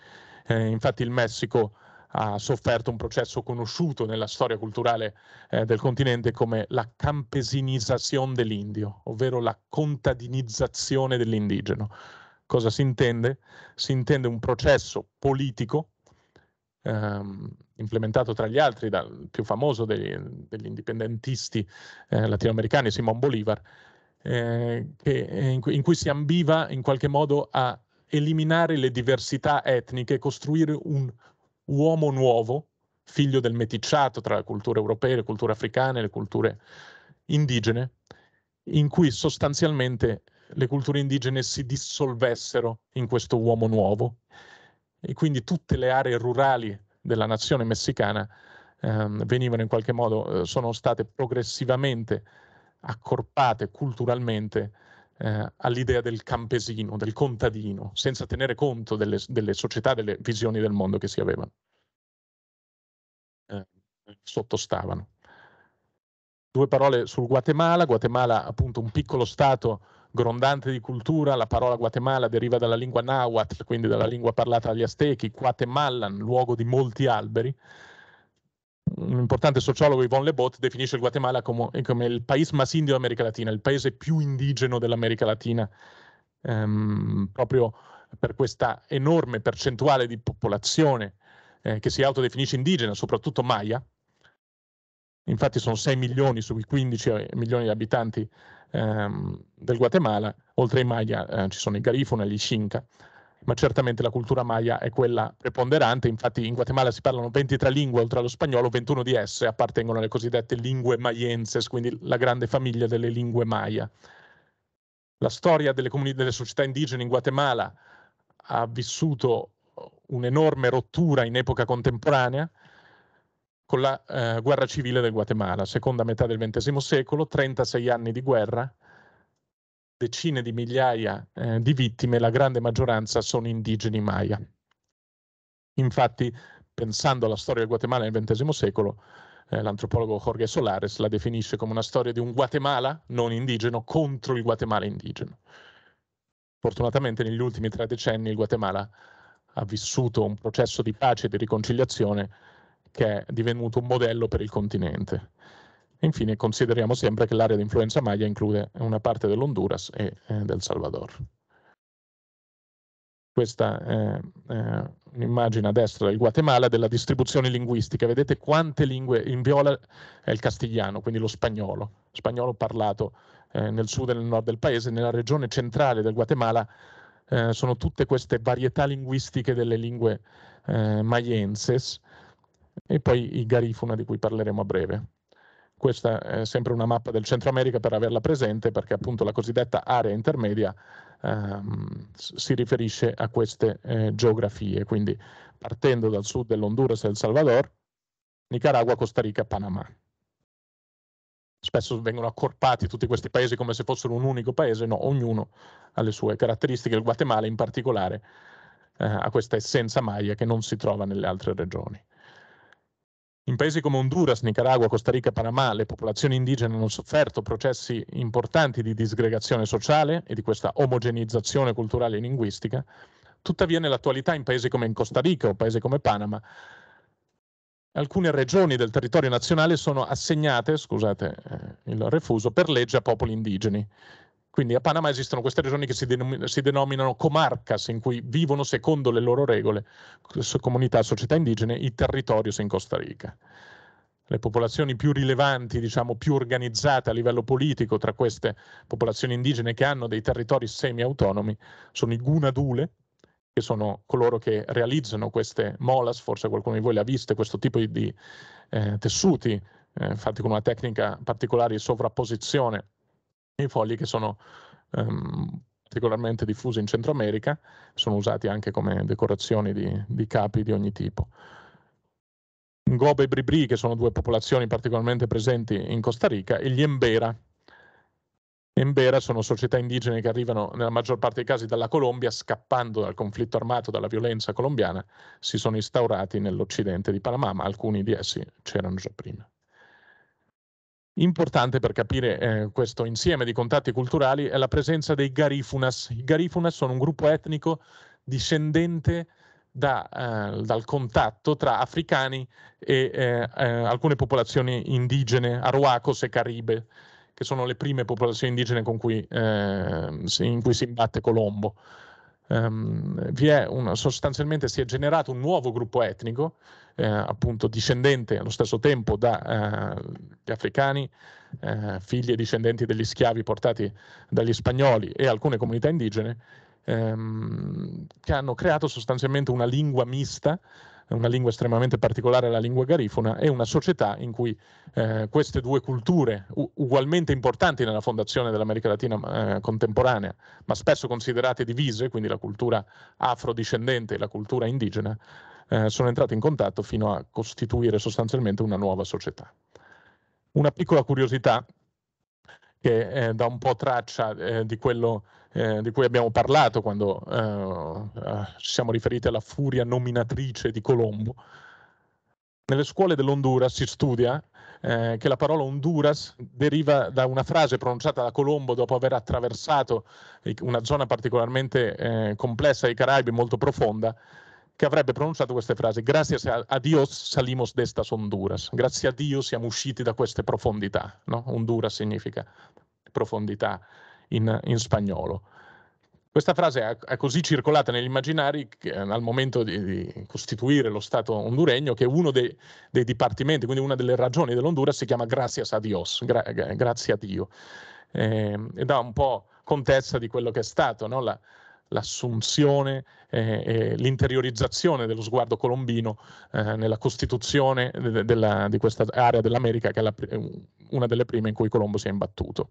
Eh, infatti il Messico ha sofferto un processo conosciuto nella storia culturale eh, del continente come la campesinizzazione dell'indio, ovvero la contadinizzazione dell'indigeno. Cosa si intende? Si intende un processo politico ehm, implementato tra gli altri dal più famoso degli, degli indipendentisti eh, latinoamericani, Simon Bolivar, eh, che, eh, in cui si ambiva in qualche modo a eliminare le diversità etniche, costruire un uomo nuovo, figlio del meticciato tra le culture europee, le culture africane, le culture indigene, in cui sostanzialmente le culture indigene si dissolvessero in questo uomo nuovo e quindi tutte le aree rurali della nazione messicana ehm, venivano in qualche modo, eh, sono state progressivamente accorpate culturalmente eh, all'idea del campesino, del contadino, senza tenere conto delle, delle società, delle visioni del mondo che si avevano, eh, sottostavano. Due parole sul Guatemala, Guatemala appunto un piccolo stato grondante di cultura, la parola Guatemala deriva dalla lingua náhuatl, quindi dalla lingua parlata dagli Aztechi, Guatemalan, luogo di molti alberi, un importante sociologo Yvonne Lebot definisce il Guatemala come, come il paese más indio dell'America Latina, il paese più indigeno dell'America Latina, ehm, proprio per questa enorme percentuale di popolazione eh, che si autodefinisce indigena, soprattutto Maya. Infatti sono 6 milioni sui 15 eh, milioni di abitanti ehm, del Guatemala, oltre ai Maya eh, ci sono i Garifuna e gli Xinca ma certamente la cultura maya è quella preponderante. Infatti in Guatemala si parlano 23 lingue oltre allo spagnolo, 21 di esse appartengono alle cosiddette lingue mayenses, quindi la grande famiglia delle lingue maya. La storia delle, delle società indigene in Guatemala ha vissuto un'enorme rottura in epoca contemporanea, con la eh, guerra civile del Guatemala, seconda metà del XX secolo, 36 anni di guerra, decine di migliaia eh, di vittime, la grande maggioranza sono indigeni Maya. Infatti, pensando alla storia del Guatemala nel XX secolo, eh, l'antropologo Jorge Solares la definisce come una storia di un Guatemala non indigeno contro il Guatemala indigeno. Fortunatamente negli ultimi tre decenni il Guatemala ha vissuto un processo di pace e di riconciliazione che è divenuto un modello per il continente. Infine consideriamo sempre che l'area di influenza maya include una parte dell'Honduras e eh, del Salvador. Questa è eh, un'immagine a destra del Guatemala della distribuzione linguistica. Vedete quante lingue in viola è il castigliano, quindi lo spagnolo, spagnolo parlato eh, nel sud e nel nord del paese, nella regione centrale del Guatemala eh, sono tutte queste varietà linguistiche delle lingue eh, maienses e poi i garifuna di cui parleremo a breve. Questa è sempre una mappa del Centro America per averla presente perché appunto la cosiddetta area intermedia ehm, si riferisce a queste eh, geografie, quindi partendo dal sud dell'Honduras e del Salvador, Nicaragua, Costa Rica, e Panama. Spesso vengono accorpati tutti questi paesi come se fossero un unico paese, no, ognuno ha le sue caratteristiche, il Guatemala in particolare eh, ha questa essenza maya che non si trova nelle altre regioni. In paesi come Honduras, Nicaragua, Costa Rica e Panamà le popolazioni indigene hanno sofferto processi importanti di disgregazione sociale e di questa omogenizzazione culturale e linguistica. Tuttavia nell'attualità in paesi come in Costa Rica o paesi come Panama alcune regioni del territorio nazionale sono assegnate, scusate eh, il refuso, per legge a popoli indigeni. Quindi a Panama esistono queste regioni che si, denom- si denominano comarcas, in cui vivono secondo le loro regole, comunità, società indigene, i territorios in Costa Rica. Le popolazioni più rilevanti, diciamo più organizzate a livello politico tra queste popolazioni indigene che hanno dei territori semi-autonomi sono i Gunadule, che sono coloro che realizzano queste molas, forse qualcuno di voi le ha viste, questo tipo di eh, tessuti eh, fatti con una tecnica particolare di sovrapposizione i fogli che sono ehm, particolarmente diffusi in Centro America, sono usati anche come decorazioni di, di capi di ogni tipo. Ngobe e Bribri, che sono due popolazioni particolarmente presenti in Costa Rica, e gli Embera. Embera sono società indigene che arrivano nella maggior parte dei casi dalla Colombia, scappando dal conflitto armato, dalla violenza colombiana, si sono instaurati nell'occidente di Panama, ma alcuni di essi c'erano già prima. Importante per capire eh, questo insieme di contatti culturali è la presenza dei Garifunas. I Garifunas sono un gruppo etnico discendente da, eh, dal contatto tra africani e eh, eh alcune popolazioni indigene, Arawakos e Caribe, che sono le prime popolazioni indigene cui, ehm, in cui si imbatte Colombo. Um, una, sostanzialmente si è generato un nuovo gruppo etnico eh, appunto discendente allo stesso tempo dagli eh, africani, eh, figli e discendenti degli schiavi portati dagli spagnoli e alcune comunità indigene, ehm, che hanno creato sostanzialmente una lingua mista una lingua estremamente particolare, la lingua garifona, e una società in cui eh, queste due culture, u- ugualmente importanti nella fondazione dell'America Latina eh, contemporanea, ma spesso considerate divise, quindi la cultura afrodiscendente e la cultura indigena, eh, sono entrate in contatto fino a costituire sostanzialmente una nuova società. Una piccola curiosità che eh, dà un po' traccia eh, di quello eh, di cui abbiamo parlato quando eh, eh, ci siamo riferiti alla furia nominatrice di Colombo. Nelle scuole dell'Honduras si studia che la parola Honduras deriva da una frase pronunciata da Colombo dopo aver attraversato una zona particolarmente complessa dei Caraibi, molto profonda, che avrebbe pronunciato queste frasi, grazie a Dio salimos de estas Honduras, grazie a Dio siamo usciti da queste profondità, no? Honduras significa profondità in, in spagnolo. Questa frase è così circolata negli immaginari che, eh, al momento di, di, costituire lo Stato honduregno che uno dei, dei, dipartimenti, quindi una delle ragioni dell'Honduras, si chiama Gracias a Dios, gra, grazie a Dio, eh, e dà un po' contezza di quello che è stato no? la, l'assunzione eh, e eh, l'interiorizzazione dello sguardo colombino eh, nella costituzione de- della, di questa area dell'America che è la, eh, una delle prime in cui Colombo si è imbattuto.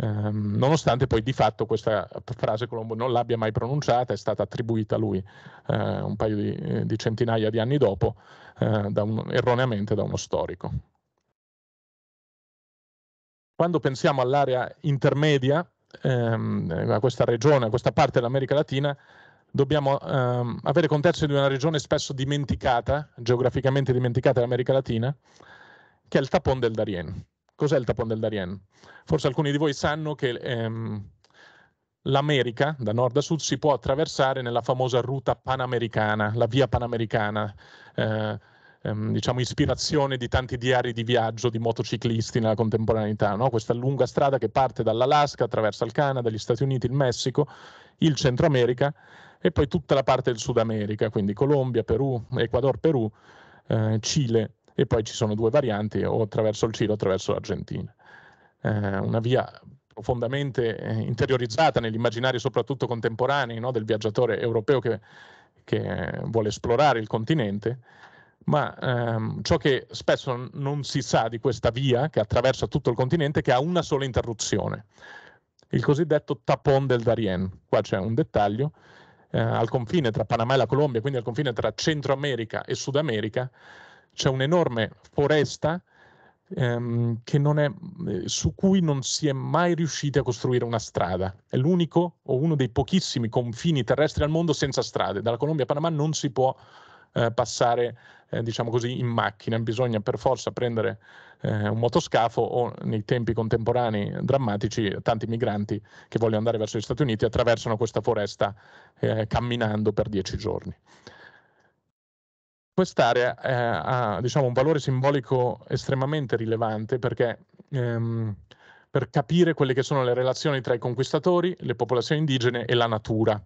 Um, nonostante poi di fatto questa frase Colombo non l'abbia mai pronunciata, è stata attribuita a lui uh, un paio di, di, centinaia di anni dopo, uh, da un, erroneamente da uno storico. Quando pensiamo all'area intermedia, ehm, a questa regione, a questa parte dell'America Latina, dobbiamo ehm, avere contesto di una regione spesso dimenticata, geograficamente dimenticata dell'America Latina, che è il Tapon del Darien. Cos'è il Tapon del Darien? Forse alcuni di voi sanno che ehm, l'America, da nord a sud, si può attraversare nella famosa ruta panamericana, la via panamericana. Eh, ehm, diciamo, ispirazione di tanti diari di viaggio di motociclisti nella contemporaneità, no? questa lunga strada che parte dall'Alaska, attraversa il Canada, gli Stati Uniti, il Messico, il Centro America e poi tutta la parte del Sud America, quindi Colombia, Perù, Ecuador, Perù, eh, Cile e poi ci sono due varianti, o attraverso il Cile o attraverso l'Argentina. Eh, una via profondamente eh, interiorizzata nell'immaginario soprattutto contemporaneo no? del viaggiatore europeo che, che vuole esplorare il continente ma ehm, ciò che spesso non si sa di questa via che attraversa tutto il continente è che ha una sola interruzione, il cosiddetto tapon del Darien. Qua c'è un dettaglio, eh, al confine tra Panama e la Colombia, quindi al confine tra Centro America e Sud America, c'è un'enorme foresta ehm, è, eh, su cui non si è mai riusciti a costruire una strada. È l'unico o uno dei pochissimi confini terrestri al mondo senza strade. Dalla Colombia a Panama non si può eh, passare eh, diciamo così, in macchina, bisogna per forza prendere eh, un motoscafo o nei tempi contemporanei drammatici tanti migranti che vogliono andare verso gli Stati Uniti attraversano questa foresta eh, camminando per dieci giorni. Quest'area eh, ha diciamo, un valore simbolico estremamente rilevante perché ehm, per capire quelle che sono le relazioni tra i conquistatori, le popolazioni indigene e la natura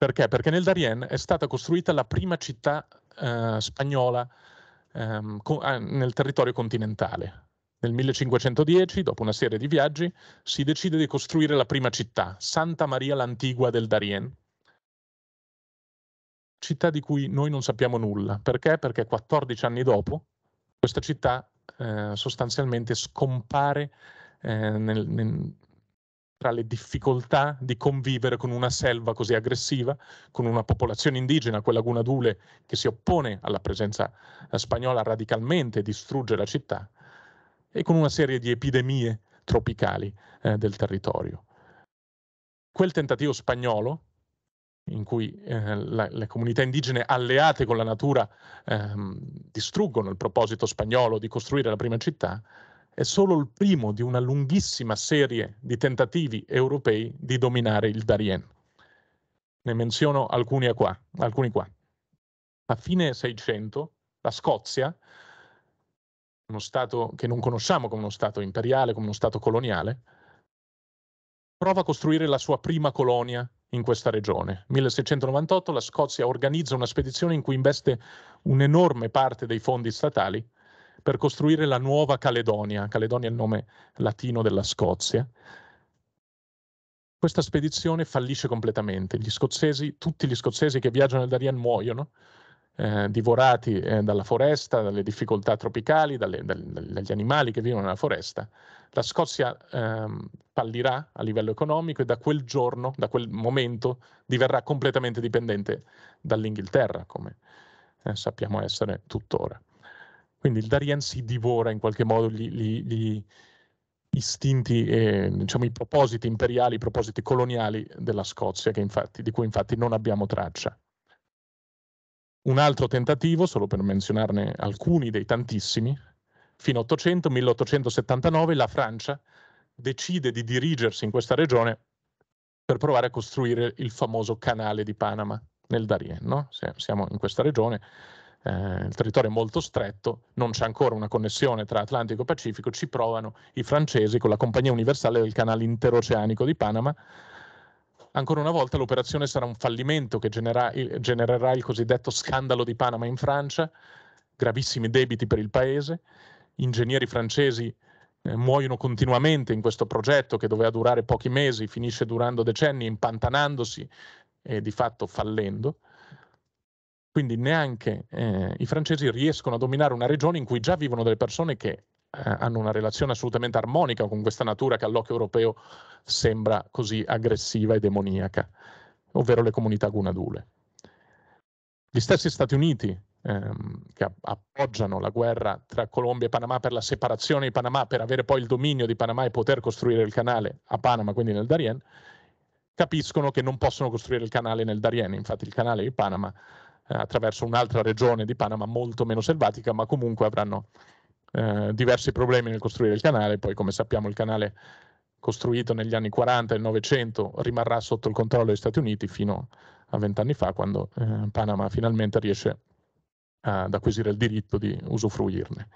perché? Perché nel Darien è stata costruita la prima città eh, spagnola ehm, co- eh, nel territorio continentale. Nel 1510, dopo una serie di viaggi, si decide di costruire la prima città, Santa Maria l'Antigua del Darien, città di cui noi non sappiamo nulla. Perché? Perché 14 anni dopo questa città eh, sostanzialmente scompare eh, nel, nel, tra le difficoltà di convivere con una selva così aggressiva, con una popolazione indigena, quella gunadule, che si oppone alla presenza eh, spagnola radicalmente, distrugge la città, e con una serie di epidemie tropicali eh, del territorio. Quel tentativo spagnolo, in cui eh, la, le comunità indigene alleate con la natura ehm, distruggono il proposito spagnolo di costruire la prima città, è solo il primo di una lunghissima serie di tentativi europei di dominare il Darien. Ne menziono alcuni qua. Alcuni qua. A fine 600 la Scozia, uno Stato che non conosciamo come uno Stato imperiale, come uno Stato coloniale, prova a costruire la sua prima colonia in questa regione. 1698 la Scozia organizza una spedizione in cui investe un'enorme parte dei fondi statali per costruire la nuova Caledonia. Caledonia è il nome latino della Scozia. Questa spedizione fallisce completamente. Gli scozzesi, tutti gli scozzesi che viaggiano nel Darien muoiono, eh, divorati eh, dalla foresta, dalle difficoltà tropicali, dalle, dalle, dagli animali che vivono nella foresta. La Scozia ehm, fallirà a livello economico e da quel giorno, da quel momento, diverrà completamente dipendente dall'Inghilterra, come eh, sappiamo essere tuttora. Quindi il Darien si divora in qualche modo gli, gli, gli istinti, eh, diciamo, i propositi imperiali, i propositi coloniali della Scozia, infatti, di cui infatti non abbiamo traccia. Un altro tentativo, solo per menzionarne alcuni dei tantissimi, fino all'Ottocento, 1879, la Francia decide di dirigersi in questa regione per provare a costruire il famoso canale di Panama nel Darien. No? Siamo in questa regione, eh, il territorio è molto stretto, non c'è ancora una connessione tra Atlantico e Pacifico, ci provano i francesi con la Compagnia Universale del Canale Interoceanico di Panama. Ancora una volta l'operazione sarà un fallimento che genera- genererà il cosiddetto scandalo di Panama in Francia, gravissimi debiti per il paese, ingegneri francesi eh, muoiono continuamente in questo progetto che doveva durare pochi mesi, finisce durando decenni, impantanandosi e di fatto fallendo. Quindi neanche eh, i francesi riescono a dominare una regione in cui già vivono delle persone che eh, hanno una relazione assolutamente armonica con questa natura che all'occhio europeo sembra così aggressiva e demoniaca, ovvero le comunità gunadule. Gli stessi Stati Uniti ehm, che appoggiano la guerra tra Colombia e Panama per la separazione di Panama, per avere poi il dominio di Panama e poter costruire il canale a Panama, quindi nel Darien, capiscono che non possono costruire il canale nel Darien, infatti il canale di Panama attraverso un'altra regione di Panama molto meno selvatica, ma comunque avranno eh, diversi problemi nel costruire il canale. Poi, come sappiamo, il canale costruito negli anni 40 e 900 rimarrà sotto il controllo degli Stati Uniti fino a vent'anni fa, quando eh, Panama finalmente riesce ad acquisire il diritto di usufruirne.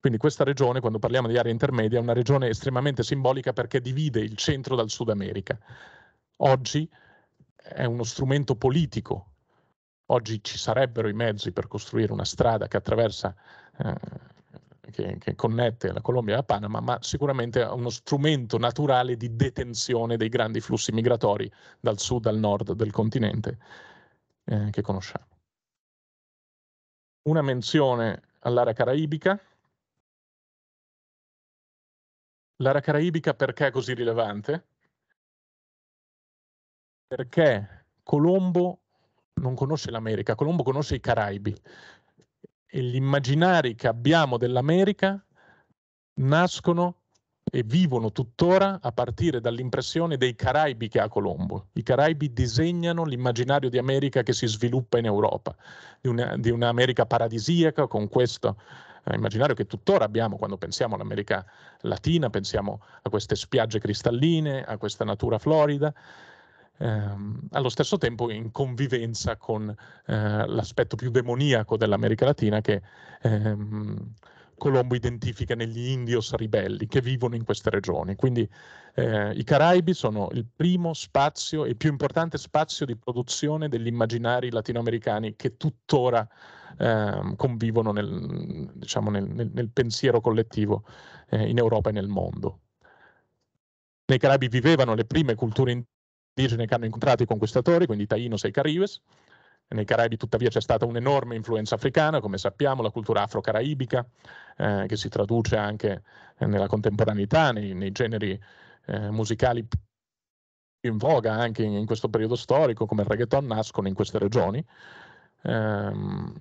Quindi questa regione, quando parliamo di area intermedia, è una regione estremamente simbolica perché divide il centro dal Sud America. Oggi è uno strumento politico Oggi ci sarebbero i mezzi per costruire una strada che attraversa eh, che, che, connette la Colombia e la Panama, ma sicuramente è uno strumento naturale di detenzione dei grandi flussi migratori dal sud al nord del continente eh, che conosciamo. Una menzione all'area caraibica. L'area caraibica perché è così rilevante? Perché Colombo non conosce l'America, Colombo conosce i Caraibi e gli immaginari che abbiamo dell'America nascono e vivono tuttora a partire dall'impressione dei Caraibi che ha Colombo. I Caraibi disegnano l'immaginario di America che si sviluppa in Europa, di, una, di un'America paradisiaca con questo eh, immaginario che tuttora abbiamo quando pensiamo all'America Latina, pensiamo a queste spiagge cristalline, a questa natura florida ehm, allo stesso tempo in convivenza con eh, l'aspetto più demoniaco dell'America Latina che ehm, Colombo identifica negli indios ribelli che vivono in queste regioni. Quindi eh, i Caraibi sono il primo spazio e più importante spazio di produzione degli immaginari latinoamericani che tuttora eh, convivono nel, diciamo, nel, nel, nel pensiero collettivo eh, in Europa e nel mondo. Nei Caraibi vivevano le prime culture Vergine che hanno incontrato i conquistatori, quindi Tainos e i Caribes. Nei Caraibi tuttavia c'è stata un'enorme influenza africana, come sappiamo, la cultura afro-caraibica, eh, che si traduce anche nella contemporaneità, nei, nei generi eh, musicali in voga anche in, in, questo periodo storico, come il reggaeton, nascono in queste regioni. Ehm,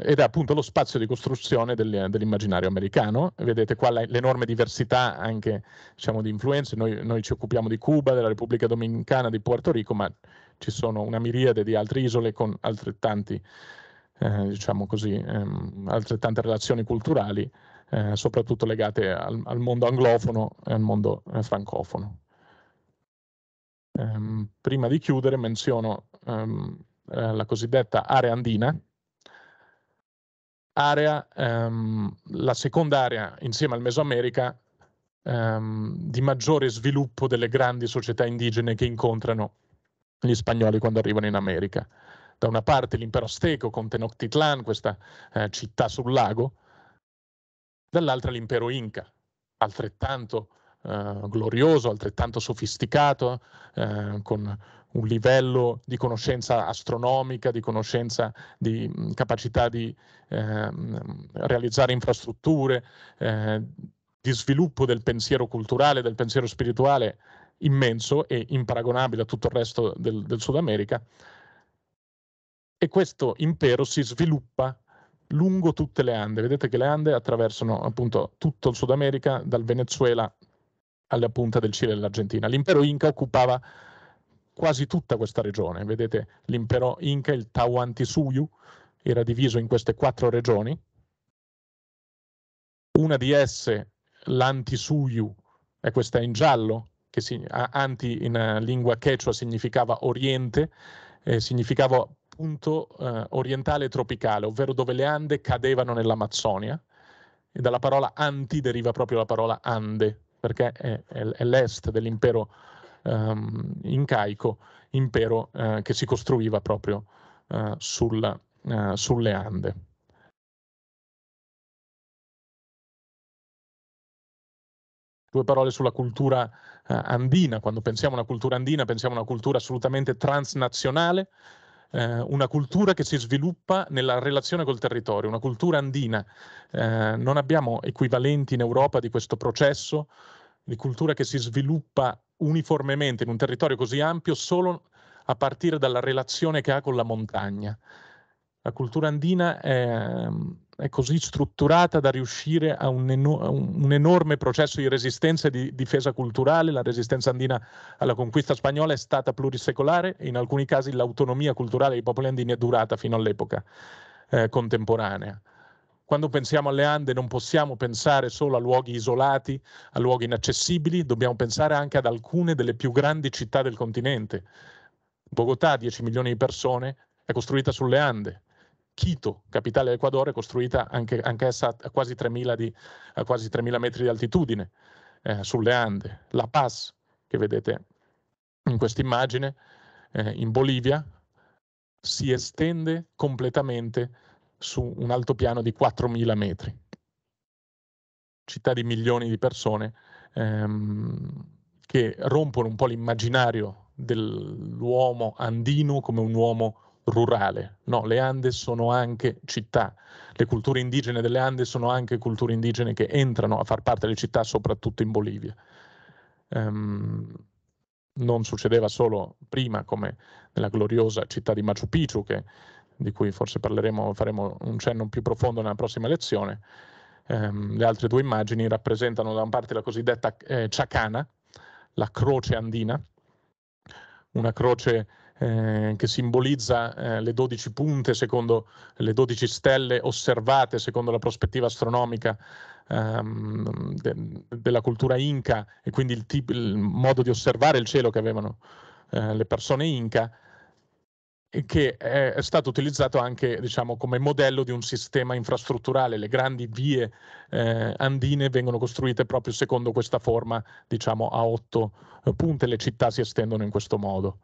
ed è appunto lo spazio di costruzione del, eh, dell'immaginario americano. Vedete qua l'enorme diversità anche diciamo, di influenze. Noi, noi, ci occupiamo di Cuba, della Repubblica Dominicana, di Puerto Rico, ma ci sono una miriade di altre isole con altrettanti, eh, diciamo così, ehm, altrettante relazioni culturali, eh, soprattutto legate al, al, mondo anglofono e al mondo eh, francofono. Ehm, prima di chiudere menziono ehm, eh, la cosiddetta area andina, area, ehm, la seconda area insieme al Mesoamerica ehm, di maggiore sviluppo delle grandi società indigene che incontrano gli spagnoli quando arrivano in America. Da una parte l'impero azteco con Tenochtitlan, questa eh, città sul lago, dall'altra l'impero inca, altrettanto eh, glorioso, altrettanto sofisticato, eh, con un livello di conoscenza astronomica, di conoscenza, di capacità di eh, realizzare infrastrutture, eh, di sviluppo del pensiero culturale, del pensiero spirituale immenso e imparagonabile a tutto il resto del, del Sud America. E questo impero si sviluppa lungo tutte le Ande. Vedete che le Ande attraversano appunto tutto il Sud America, dal Venezuela alla punta del Cile e dell'Argentina. L'impero Inca occupava quasi tutta questa regione. Vedete l'impero Inca, il Tahuantisuyu, era diviso in queste quattro regioni. Una di esse, l'Antisuyu, è questa in giallo, che si, anti in eh, lingua quechua significava oriente, eh, significava punto eh, orientale tropicale, ovvero dove le Ande cadevano nell'Amazzonia. E dalla parola anti deriva proprio la parola Ande, perché è, è, è l'est dell'impero um, ehm, incaico impero uh, che si costruiva proprio uh, eh, sulla, uh, eh, sulle Ande. Due parole sulla cultura andina. Quando pensiamo a una cultura andina, pensiamo a una cultura assolutamente transnazionale, una cultura che si sviluppa nella relazione col territorio, una cultura andina. non abbiamo equivalenti in Europa di questo processo, di cultura che si sviluppa uniformemente in un territorio così ampio solo a partire dalla relazione che ha con la montagna. La cultura andina è, è così strutturata da riuscire a un, un, enorme processo di resistenza e di difesa culturale. La resistenza andina alla conquista spagnola è stata plurisecolare e in alcuni casi l'autonomia culturale dei popoli andini è durata fino all'epoca eh, contemporanea. Quando pensiamo alle Ande non possiamo pensare solo a luoghi isolati, a luoghi inaccessibili, dobbiamo pensare anche ad alcune delle più grandi città del continente. Bogotà, 10 milioni di persone, è costruita sulle Ande. Quito, capitale dell'Ecuadore, è costruita anche, anche essa a quasi 3.000, di, a quasi 3.000 metri di altitudine, eh, sulle Ande. La Paz, che vedete in questa immagine, eh, in Bolivia, si estende completamente su un altopiano di 4.000 metri. Città di milioni di persone ehm, che rompono un po' l'immaginario dell'uomo andino come un uomo rurale. No, le Ande sono anche città. Le culture indigene delle Ande sono anche culture indigene che entrano a far parte delle città, soprattutto in Bolivia. Um, non succedeva solo prima, come nella gloriosa città di Machu Picchu, che di cui forse parleremo, faremo un cenno più profondo nella prossima lezione. Um, le altre due immagini rappresentano da una parte la cosiddetta eh, ciacana, la croce andina, una croce eh, che simbolizza eh, le 12 punte secondo le 12 stelle osservate secondo la prospettiva astronomica ehm, de della cultura inca e quindi il, il, modo di osservare il cielo che avevano eh, le persone inca che è stato utilizzato anche diciamo, come modello di un sistema infrastrutturale. Le grandi vie eh, andine vengono costruite proprio secondo questa forma diciamo, a otto eh, punte, le città si estendono in questo modo.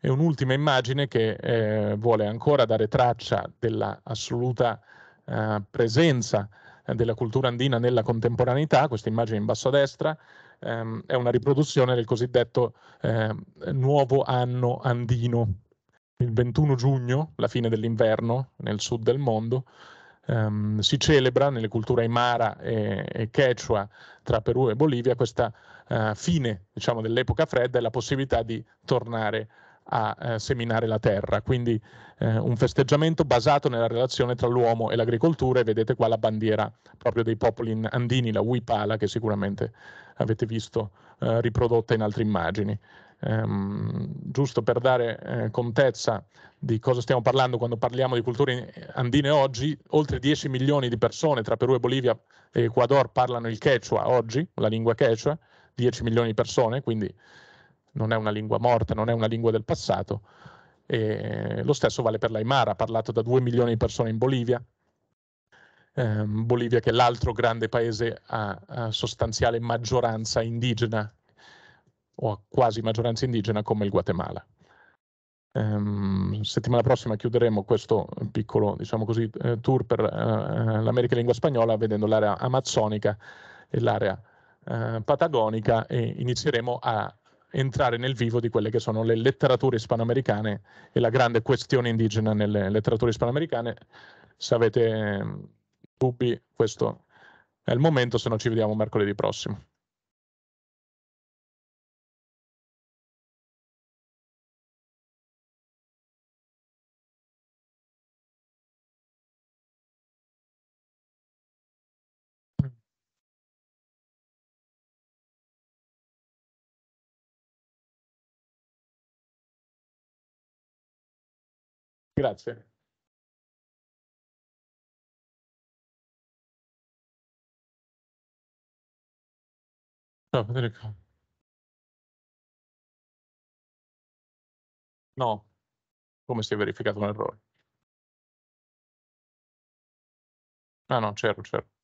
E un'ultima immagine che eh, vuole ancora dare traccia dell'assoluta eh, presenza della cultura andina nella contemporaneità, questa immagine in basso a destra, ehm, è una riproduzione del cosiddetto eh, nuovo anno andino, il 21 giugno, la fine dell'inverno nel sud del mondo, ehm, si celebra nelle culture aymara e, e, quechua tra Perù e Bolivia questa eh, fine diciamo, dell'epoca fredda e la possibilità di tornare a eh, seminare la terra. Quindi eh, un festeggiamento basato nella relazione tra l'uomo e l'agricoltura e vedete qua la bandiera proprio dei popoli andini, la huipala che sicuramente avete visto eh, riprodotta in altre immagini ehm, giusto per dare eh, contezza di cosa stiamo parlando quando parliamo di culture eh, andine oggi, oltre 10 milioni di persone tra Perù e Bolivia e Ecuador parlano il quechua oggi, la lingua quechua, 10 milioni di persone, quindi non è una lingua morta, non è una lingua del passato. E lo stesso vale per l'Aymara, parlato da 2 milioni di persone in Bolivia, ehm, Bolivia che è l'altro grande paese a, a sostanziale maggioranza indigena o a quasi maggioranza indigena come il Guatemala. Um, settimana prossima chiuderemo questo piccolo diciamo così, eh, tour per uh, l'America lingua spagnola vedendo l'area amazzonica e l'area uh, patagonica e inizieremo a entrare nel vivo di quelle che sono le letterature ispanoamericane e la grande questione indigena nelle letterature ispanoamericane. Se avete ehm, dubbi, questo è il momento, se no ci vediamo mercoledì prossimo. Grazie. Ciao Federica. No, come si è verificato un errore? Ah no, c'ero, c'ero.